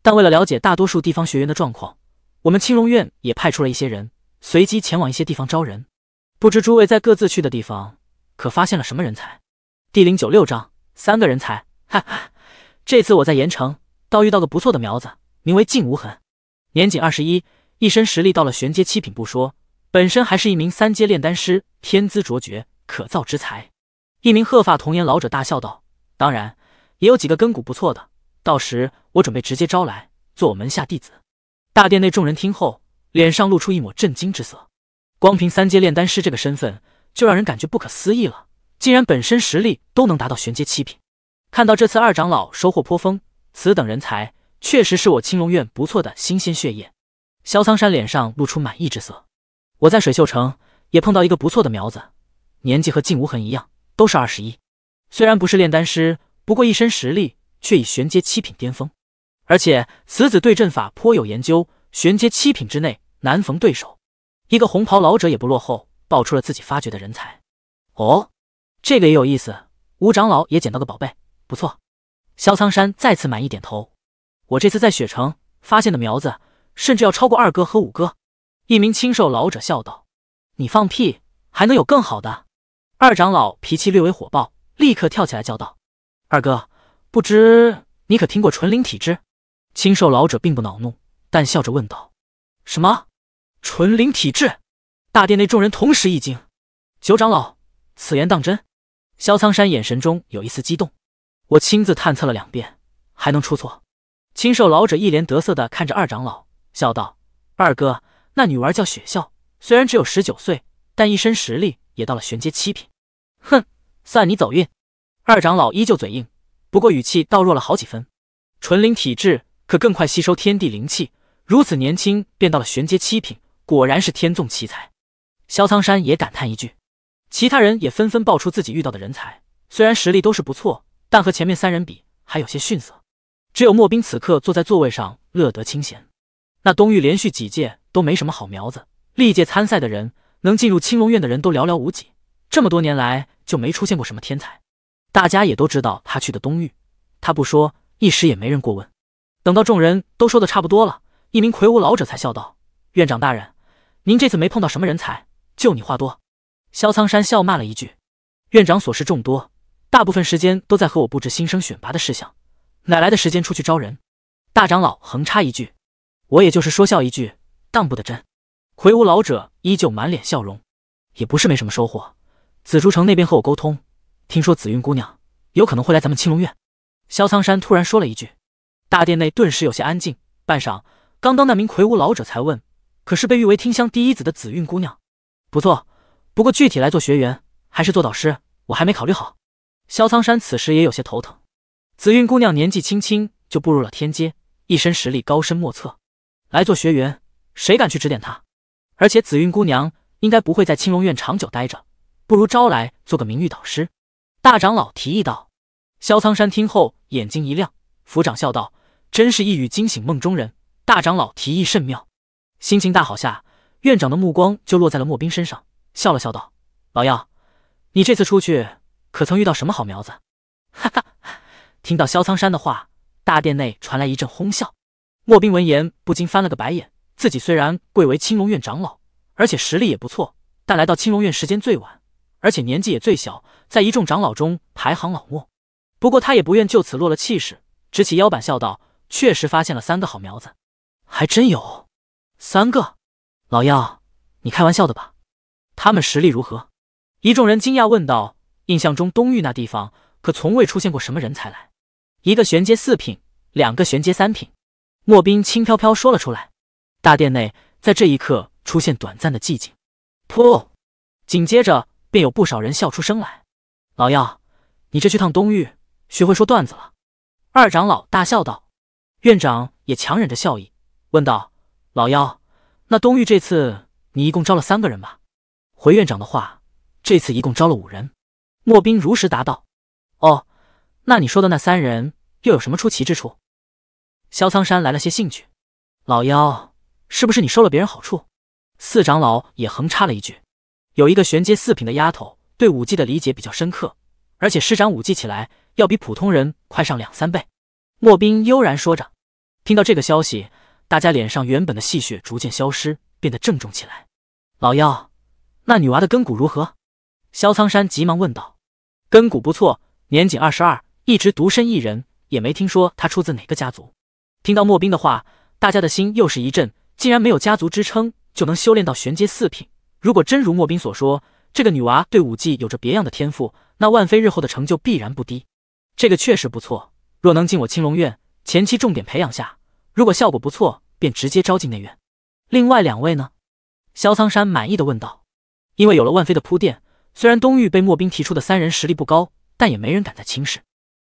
但为了了解大多数地方学员的状况，我们青龙院也派出了一些人，随机前往一些地方招人。不知诸位在各自去的地方，可发现了什么人才？第零九六章三个人才。哈哈，这次我在盐城，倒遇到个不错的苗子，名为静无痕，年仅二十一，一身实力到了玄阶七品不说，本身还是一名三阶炼丹师，天资卓绝，可造之才。一名鹤发童颜老者大笑道：“当然，也有几个根骨不错的，到时。”我准备直接招来做我门下弟子。大殿内众人听后，脸上露出一抹震惊之色。光凭三阶炼丹师这个身份，就让人感觉不可思议了。竟然本身实力都能达到玄阶七品。看到这次二长老收获颇丰，此等人才确实是我青龙院不错的新鲜血液。萧苍山脸上露出满意之色。我在水秀城也碰到一个不错的苗子，年纪和静无痕一样，都是二十一。虽然不是炼丹师，不过一身实力却已玄阶七品巅峰。而且此子对阵法颇有研究，玄阶七品之内难逢对手。一个红袍老者也不落后，爆出了自己发掘的人才。哦，这个也有意思。吴长老也捡到个宝贝，不错。萧苍山再次满意点头。我这次在雪城发现的苗子，甚至要超过二哥和五哥。一名清瘦老者笑道：“你放屁，还能有更好的？”二长老脾气略微火爆，立刻跳起来叫道：“二哥，不知你可听过纯灵体质？”清瘦老者并不恼怒，但笑着问道：“什么纯灵体质？”大殿内众人同时一惊。九长老，此言当真？萧苍山眼神中有一丝激动：“我亲自探测了两遍，还能出错？”清瘦老者一脸得瑟地看着二长老，笑道：“二哥，那女娃叫雪笑，虽然只有十九岁，但一身实力也到了玄阶七品。”哼，算你走运。二长老依旧嘴硬，不过语气倒弱了好几分。纯灵体质。可更快吸收天地灵气，如此年轻便到了玄阶七品，果然是天纵奇才。萧苍山也感叹一句，其他人也纷纷爆出自己遇到的人才，虽然实力都是不错，但和前面三人比还有些逊色。只有莫冰此刻坐在座位上乐得清闲。那东域连续几届都没什么好苗子，历届参赛的人能进入青龙院的人都寥寥无几，这么多年来就没出现过什么天才。大家也都知道他去的东域，他不说，一时也没人过问。等到众人都说的差不多了，一名魁梧老者才笑道：“院长大人，您这次没碰到什么人才，就你话多。”萧苍山笑骂了一句：“院长琐事众多，大部分时间都在和我布置新生选拔的事项，哪来的时间出去招人？”大长老横插一句：“我也就是说笑一句，当不得真。”魁梧老者依旧满脸笑容，也不是没什么收获。紫竹城那边和我沟通，听说紫韵姑娘有可能会来咱们青龙院。”萧苍山突然说了一句。大殿内顿时有些安静。半晌，刚刚那名魁梧老者才问：“可是被誉为听香第一子的紫韵姑娘？”“不错，不过具体来做学员还是做导师，我还没考虑好。”萧苍山此时也有些头疼。紫韵姑娘年纪轻轻就步入了天阶，一身实力高深莫测，来做学员，谁敢去指点她？而且紫韵姑娘应该不会在青龙院长久待着，不如招来做个名誉导师。”大长老提议道。萧苍山听后眼睛一亮，抚掌笑道。真是一语惊醒梦中人，大长老提议甚妙，心情大好下，院长的目光就落在了莫冰身上，笑了笑道：“老幺，你这次出去可曾遇到什么好苗子？” 哈哈，听到萧苍山的话，大殿内传来一阵哄笑。莫冰闻言不禁翻了个白眼，自己虽然贵为青龙院长老，而且实力也不错，但来到青龙院时间最晚，而且年纪也最小，在一众长老中排行老莫。不过他也不愿就此落了气势，直起腰板笑道。确实发现了三个好苗子，还真有三个。老妖，你开玩笑的吧？他们实力如何？一众人惊讶问道。印象中东域那地方可从未出现过什么人才来。一个玄阶四品，两个玄阶三品。莫冰轻飘飘说了出来。大殿内在这一刻出现短暂的寂静。噗！紧接着便有不少人笑出声来。老妖，你这去趟东域，学会说段子了？二长老大笑道。院长也强忍着笑意问道：“老妖，那东域这次你一共招了三个人吧？”回院长的话，这次一共招了五人。莫斌如实答道：“哦，那你说的那三人又有什么出奇之处？”萧苍山来了些兴趣：“老妖，是不是你收了别人好处？”四长老也横插了一句：“有一个玄阶四品的丫头，对武技的理解比较深刻，而且施展武技起来要比普通人快上两三倍。”莫冰悠然说着，听到这个消息，大家脸上原本的戏谑逐渐消失，变得郑重起来。老幺，那女娃的根骨如何？萧苍山急忙问道。根骨不错，年仅二十二，一直独身一人，也没听说她出自哪个家族。听到莫冰的话，大家的心又是一震，竟然没有家族支撑就能修炼到玄阶四品。如果真如莫冰所说，这个女娃对武技有着别样的天赋，那万飞日后的成就必然不低。这个确实不错。若能进我青龙院，前期重点培养下，如果效果不错，便直接招进内院。另外两位呢？萧苍山满意的问道。因为有了万飞的铺垫，虽然东域被莫冰提出的三人实力不高，但也没人敢再轻视。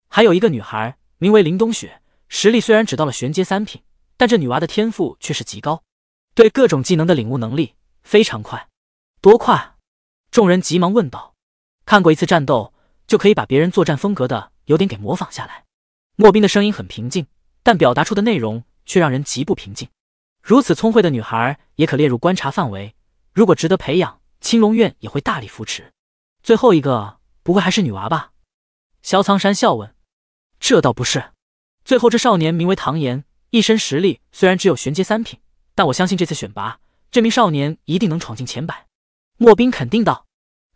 还有一个女孩，名为林冬雪，实力虽然只到了玄阶三品，但这女娃的天赋却是极高，对各种技能的领悟能力非常快。多快？众人急忙问道。看过一次战斗，就可以把别人作战风格的有点给模仿下来。莫冰的声音很平静，但表达出的内容却让人极不平静。如此聪慧的女孩也可列入观察范围，如果值得培养，青龙院也会大力扶持。最后一个不会还是女娃吧？萧苍山笑问。这倒不是，最后这少年名为唐岩，一身实力虽然只有玄阶三品，但我相信这次选拔，这名少年一定能闯进前百。莫冰肯定道。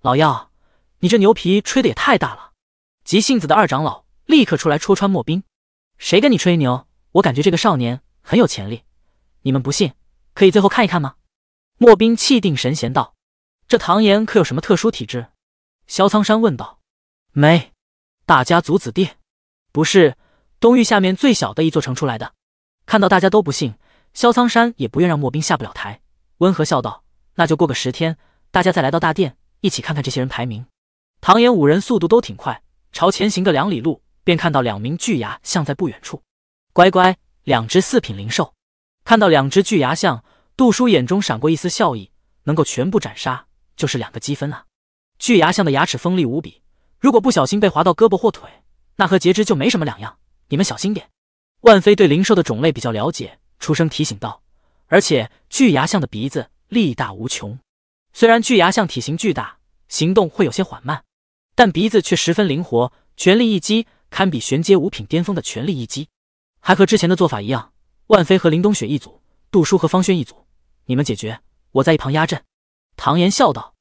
老药，你这牛皮吹的也太大了，急性子的二长老。立刻出来戳穿莫冰，谁跟你吹牛？我感觉这个少年很有潜力，你们不信，可以最后看一看吗？莫冰气定神闲道：“这唐岩可有什么特殊体质？”萧苍山问道：“没，大家族子弟，不是东域下面最小的一座城出来的。”看到大家都不信，萧苍山也不愿让莫冰下不了台，温和笑道：“那就过个十天，大家再来到大殿，一起看看这些人排名。”唐岩五人速度都挺快，朝前行个两里路。便看到两名巨牙象在不远处。乖乖，两只四品灵兽。看到两只巨牙象，杜叔眼中闪过一丝笑意。能够全部斩杀，就是两个积分啊！巨牙象的牙齿锋利无比，如果不小心被划到胳膊或腿，那和截肢就没什么两样。你们小心点。万飞对灵兽的种类比较了解，出声提醒道。而且巨牙象的鼻子力大无穷，虽然巨牙象体型巨大，行动会有些缓慢，但鼻子却十分灵活，全力一击。堪比玄阶五品巅峰的全力一击，还和之前的做法一样。万飞和林冬雪一组，杜叔和方轩一组，你们解决，我在一旁压阵。”唐岩笑道。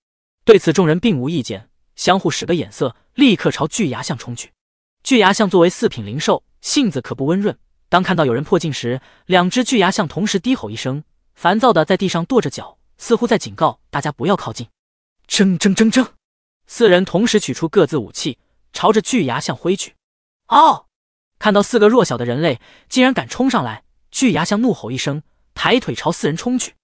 对此，众人并无意见，相互使个眼色，立刻朝巨牙象冲去。巨牙象作为四品灵兽，性子可不温润。当看到有人破镜时，两只巨牙象同时低吼一声，烦躁的在地上跺着脚，似乎在警告大家不要靠近。铮铮铮铮，四人同时取出各自武器，朝着巨牙象挥去。哦！看到四个弱小的人类竟然敢冲上来，巨牙象怒吼一声，抬腿朝四人冲去。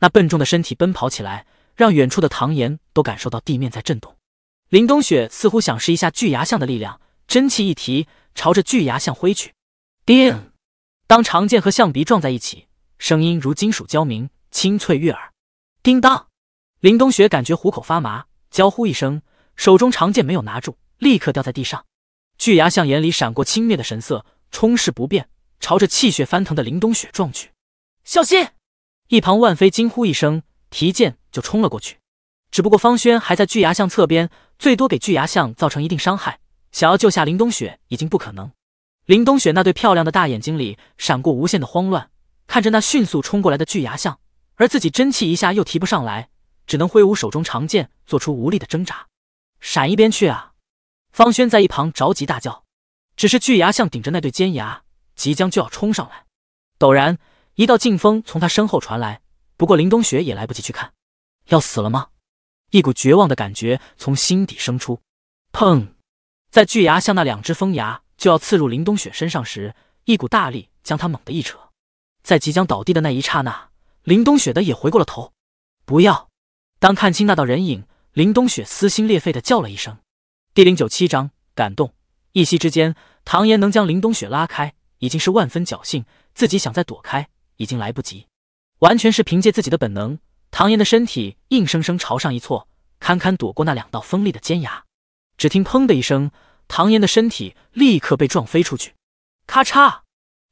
那笨重的身体奔跑起来，让远处的唐岩都感受到地面在震动。林冬雪似乎想试一下巨牙象的力量，真气一提，朝着巨牙象挥去。叮！当长剑和象鼻撞在一起，声音如金属交鸣，清脆悦耳。叮当！林冬雪感觉虎口发麻，娇呼一声，手中长剑没有拿住，立刻掉在地上。巨牙象眼里闪过轻蔑的神色，冲势不变，朝着气血翻腾的林冬雪撞去。小心！一旁万飞惊呼一声，提剑就冲了过去。只不过方轩还在巨牙象侧边，最多给巨牙象造成一定伤害，想要救下林冬雪已经不可能。林冬雪那对漂亮的大眼睛里闪过无限的慌乱，看着那迅速冲过来的巨牙象，而自己真气一下又提不上来，只能挥舞手中长剑，做出无力的挣扎。闪一边去啊！方轩在一旁着急大叫，只是巨牙象顶着那对尖牙，即将就要冲上来。陡然，一道劲风从他身后传来，不过林冬雪也来不及去看，要死了吗？一股绝望的感觉从心底生出。砰，在巨牙象那两只风牙就要刺入林冬雪身上时，一股大力将他猛地一扯。在即将倒地的那一刹那，林冬雪的也回过了头。不要！当看清那道人影，林冬雪撕心裂肺的叫了一声。第零九七章感动。一息之间，唐岩能将林冬雪拉开，已经是万分侥幸。自己想再躲开，已经来不及，完全是凭借自己的本能。唐岩的身体硬生生朝上一错，堪堪躲过那两道锋利的尖牙。只听“砰”的一声，唐岩的身体立刻被撞飞出去。咔嚓，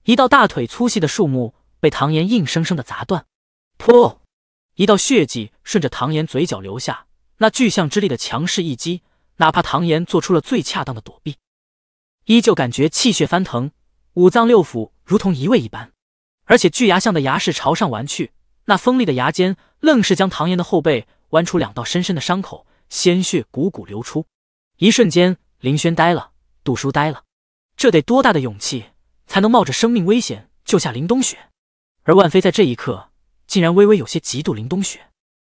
一道大腿粗细的树木被唐岩硬生生的砸断。噗，一道血迹顺着唐岩嘴角流下。那巨象之力的强势一击。哪怕唐岩做出了最恰当的躲避，依旧感觉气血翻腾，五脏六腑如同移位一般。而且巨牙象的牙是朝上弯去，那锋利的牙尖愣是将唐岩的后背弯出两道深深的伤口，鲜血汩汩流出。一瞬间，林轩呆了，杜叔呆了，这得多大的勇气才能冒着生命危险救下林冬雪？而万飞在这一刻竟然微微有些嫉妒林冬雪，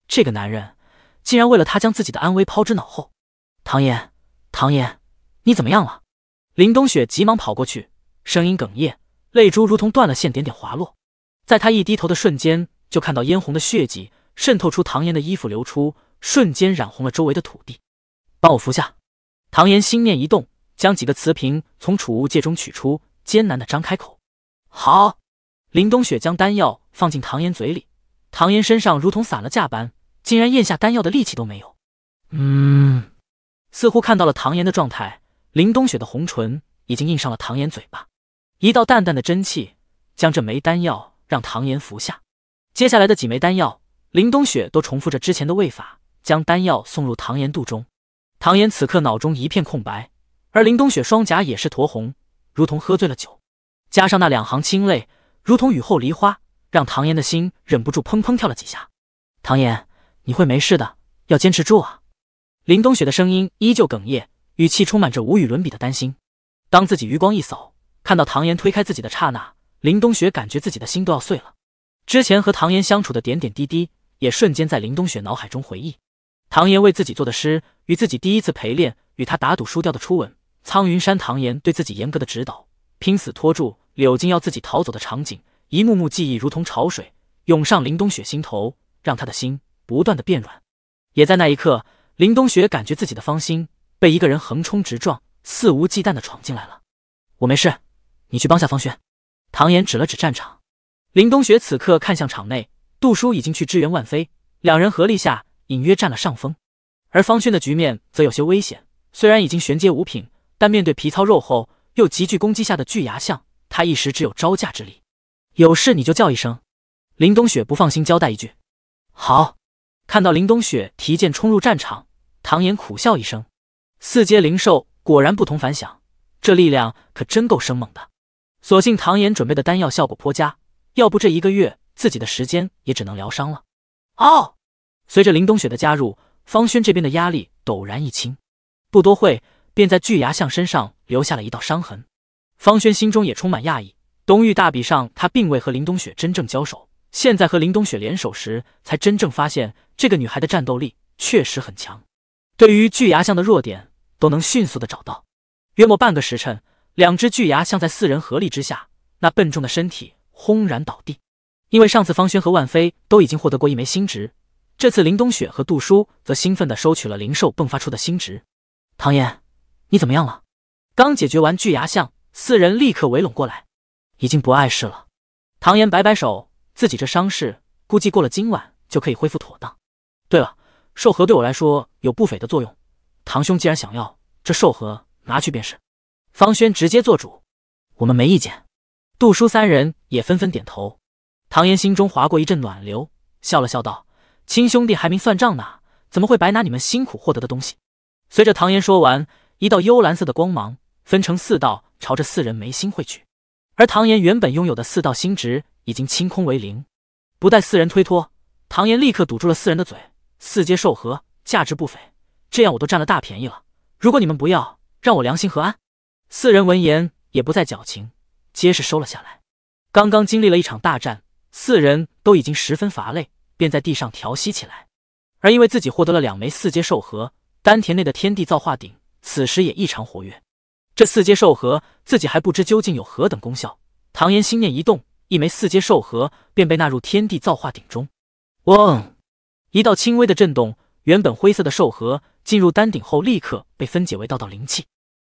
这个男人竟然为了他将自己的安危抛之脑后。唐岩，唐岩，你怎么样了？林冬雪急忙跑过去，声音哽咽，泪珠如同断了线，点点滑落。在她一低头的瞬间，就看到嫣红的血迹渗透出唐岩的衣服，流出，瞬间染红了周围的土地。帮我扶下。唐岩心念一动，将几个瓷瓶从储物戒中取出，艰难的张开口。好。林冬雪将丹药放进唐岩嘴里，唐岩身上如同散了架般，竟然咽下丹药的力气都没有。嗯。似乎看到了唐岩的状态，林冬雪的红唇已经印上了唐岩嘴巴，一道淡淡的真气将这枚丹药让唐岩服下。接下来的几枚丹药，林冬雪都重复着之前的喂法，将丹药送入唐岩肚中。唐岩此刻脑中一片空白，而林冬雪双颊也是酡红，如同喝醉了酒，加上那两行清泪，如同雨后梨花，让唐岩的心忍不住砰砰跳了几下。唐岩，你会没事的，要坚持住啊！林冬雪的声音依旧哽咽，语气充满着无与伦比的担心。当自己余光一扫，看到唐岩推开自己的刹那，林冬雪感觉自己的心都要碎了。之前和唐岩相处的点点滴滴，也瞬间在林冬雪脑海中回忆：唐岩为自己做的诗，与自己第一次陪练，与他打赌输掉的初吻，苍云山唐岩对自己严格的指导，拼死拖住柳金要自己逃走的场景，一幕幕记忆如同潮水涌上林冬雪心头，让她的心不断的变软。也在那一刻。林冬雪感觉自己的芳心被一个人横冲直撞、肆无忌惮的闯进来了。我没事，你去帮下方轩。唐岩指了指战场。林冬雪此刻看向场内，杜叔已经去支援万飞，两人合力下隐约占了上风。而方轩的局面则有些危险，虽然已经玄阶五品，但面对皮糙肉厚又极具攻击下的巨牙象，他一时只有招架之力。有事你就叫一声。林冬雪不放心，交代一句：“好。”看到林冬雪提剑冲入战场，唐岩苦笑一声，四阶灵兽果然不同凡响，这力量可真够生猛的。所幸唐岩准备的丹药效果颇佳，要不这一个月自己的时间也只能疗伤了。哦，随着林冬雪的加入，方轩这边的压力陡然一轻，不多会便在巨牙象身上留下了一道伤痕。方轩心中也充满讶异，东域大比上他并未和林冬雪真正交手。现在和林冬雪联手时，才真正发现这个女孩的战斗力确实很强，对于巨牙象的弱点都能迅速的找到。约莫半个时辰，两只巨牙象在四人合力之下，那笨重的身体轰然倒地。因为上次方轩和万飞都已经获得过一枚星值，这次林冬雪和杜叔则兴奋地收取了灵兽迸发出的星值。唐岩，你怎么样了？刚解决完巨牙象，四人立刻围拢过来，已经不碍事了。唐岩摆摆手。自己这伤势估计过了今晚就可以恢复妥当。对了，寿核对我来说有不菲的作用，唐兄既然想要，这寿核拿去便是。方轩直接做主，我们没意见。杜叔三人也纷纷点头。唐岩心中划过一阵暖流，笑了笑道：“亲兄弟还没算账呢，怎么会白拿你们辛苦获得的东西？”随着唐岩说完，一道幽蓝色的光芒分成四道，朝着四人眉心汇去，而唐岩原本拥有的四道心值。已经清空为零，不待四人推脱，唐岩立刻堵住了四人的嘴。四阶兽核价值不菲，这样我都占了大便宜了。如果你们不要，让我良心何安？四人闻言也不再矫情，皆是收了下来。刚刚经历了一场大战，四人都已经十分乏累，便在地上调息起来。而因为自己获得了两枚四阶兽核，丹田内的天地造化鼎此时也异常活跃。这四阶兽核自己还不知究竟有何等功效，唐岩心念一动。一枚四阶兽核便被纳入天地造化鼎中。嗡，一道轻微的震动，原本灰色的兽核进入丹鼎后，立刻被分解为道道灵气。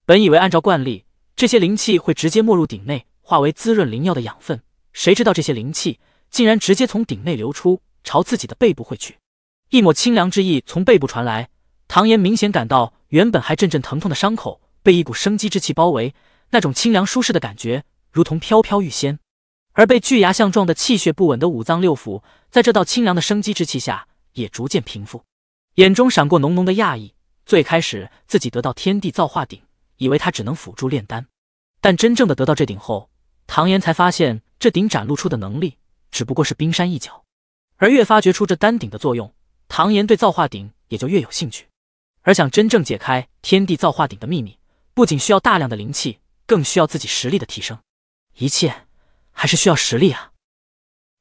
本以为按照惯例，这些灵气会直接没入鼎内，化为滋润灵药的养分，谁知道这些灵气竟然直接从鼎内流出，朝自己的背部汇去。一抹清凉之意从背部传来，唐岩明显感到原本还阵阵疼痛的伤口被一股生机之气包围，那种清凉舒适的感觉，如同飘飘欲仙。而被巨牙象撞的气血不稳的五脏六腑，在这道清凉的生机之气下，也逐渐平复，眼中闪过浓浓的讶异。最开始自己得到天地造化鼎，以为它只能辅助炼丹，但真正的得到这鼎后，唐岩才发现这鼎展露出的能力只不过是冰山一角。而越发掘出这丹鼎的作用，唐岩对造化鼎也就越有兴趣。而想真正解开天地造化鼎的秘密，不仅需要大量的灵气，更需要自己实力的提升。一切。还是需要实力啊！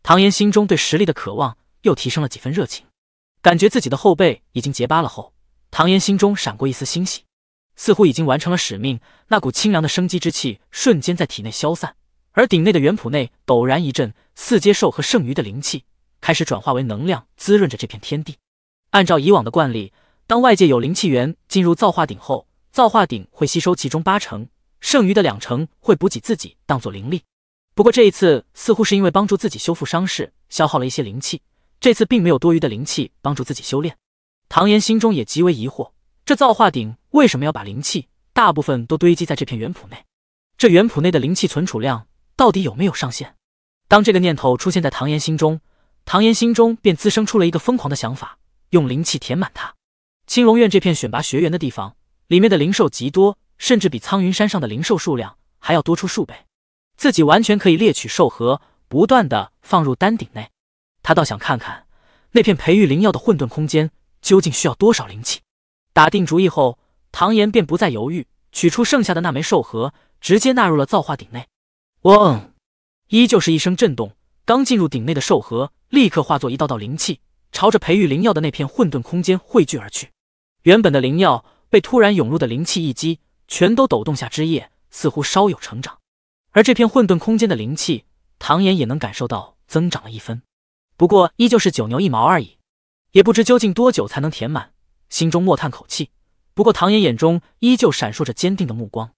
唐岩心中对实力的渴望又提升了几分热情，感觉自己的后背已经结疤了。后，唐岩心中闪过一丝欣喜，似乎已经完成了使命。那股清凉的生机之气瞬间在体内消散，而鼎内的元谱内陡然一震，四阶兽和剩余的灵气开始转化为能量，滋润着这片天地。按照以往的惯例，当外界有灵气源进入造化顶后，造化顶会吸收其中八成，剩余的两成会补给自己，当做灵力。不过这一次似乎是因为帮助自己修复伤势，消耗了一些灵气。这次并没有多余的灵气帮助自己修炼。唐岩心中也极为疑惑，这造化鼎为什么要把灵气大部分都堆积在这片元谱内？这元谱内的灵气存储量到底有没有上限？当这个念头出现在唐岩心中，唐岩心中便滋生出了一个疯狂的想法：用灵气填满它。青龙院这片选拔学员的地方，里面的灵兽极多，甚至比苍云山上的灵兽数量还要多出数倍。自己完全可以猎取兽核，不断的放入丹鼎内。他倒想看看那片培育灵药的混沌空间究竟需要多少灵气。打定主意后，唐岩便不再犹豫，取出剩下的那枚兽核，直接纳入了造化鼎内。嗡，依旧是一声震动。刚进入鼎内的兽核，立刻化作一道道灵气，朝着培育灵药的那片混沌空间汇聚而去。原本的灵药被突然涌入的灵气一击，全都抖动下枝叶，似乎稍有成长。而这片混沌空间的灵气，唐岩也能感受到增长了一分，不过依旧是九牛一毛而已。也不知究竟多久才能填满，心中默叹口气。不过唐岩眼中依旧闪烁着坚定的目光。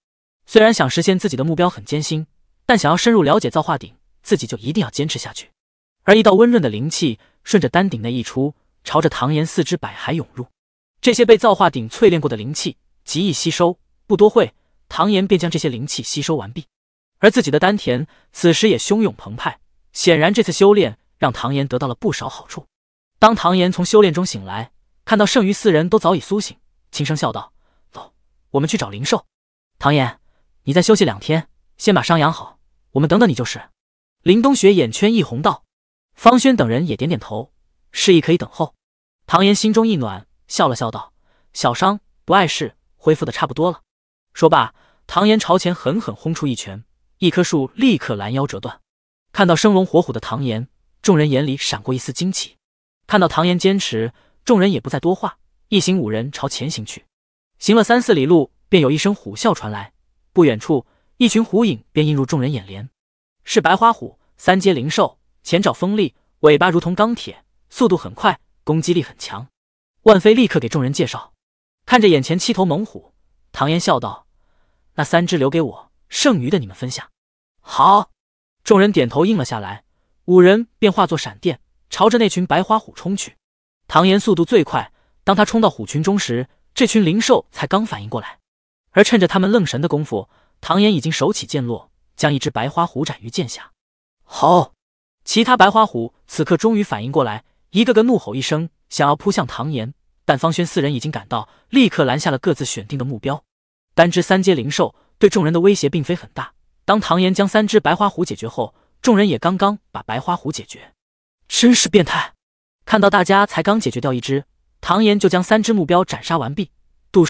虽然想实现自己的目标很艰辛，但想要深入了解造化鼎，自己就一定要坚持下去。而一道温润的灵气顺着丹顶内溢出，朝着唐岩四肢百骸涌入。这些被造化鼎淬炼过的灵气极易吸收，不多会，唐岩便将这些灵气吸收完毕。而自己的丹田此时也汹涌澎湃，显然这次修炼让唐岩得到了不少好处。当唐岩从修炼中醒来，看到剩余四人都早已苏醒，轻声笑道：“走，我们去找灵兽。”唐岩，你再休息两天，先把伤养好，我们等等你就是。”林冬雪眼圈一红道。方轩等人也点点头，示意可以等候。唐岩心中一暖，笑了笑道：“小伤不碍事，恢复的差不多了。”说罢，唐岩朝前狠狠轰出一拳。一棵树立刻拦腰折断，看到生龙活虎的唐岩，众人眼里闪过一丝惊奇。看到唐岩坚持，众人也不再多话，一行五人朝前行去。行了三四里路，便有一声虎啸传来，不远处一群虎影便映入众人眼帘，是白花虎，三阶灵兽，前爪锋利，尾巴如同钢铁，速度很快，攻击力很强。万飞立刻给众人介绍，看着眼前七头猛虎，唐岩笑道：“那三只留给我，剩余的你们分下。”好，众人点头应了下来，五人便化作闪电，朝着那群白花虎冲去。唐岩速度最快，当他冲到虎群中时，这群灵兽才刚反应过来，而趁着他们愣神的功夫，唐岩已经手起剑落，将一只白花虎斩于剑下。好，其他白花虎此刻终于反应过来，一个个怒吼一声，想要扑向唐岩，但方轩四人已经赶到，立刻拦下了各自选定的目标。单只三阶灵兽对众人的威胁并非很大。当唐岩将三只白花虎解决后，众人也刚刚把白花虎解决，真是变态！看到大家才刚解决掉一只，唐岩就将三只目标斩杀完毕。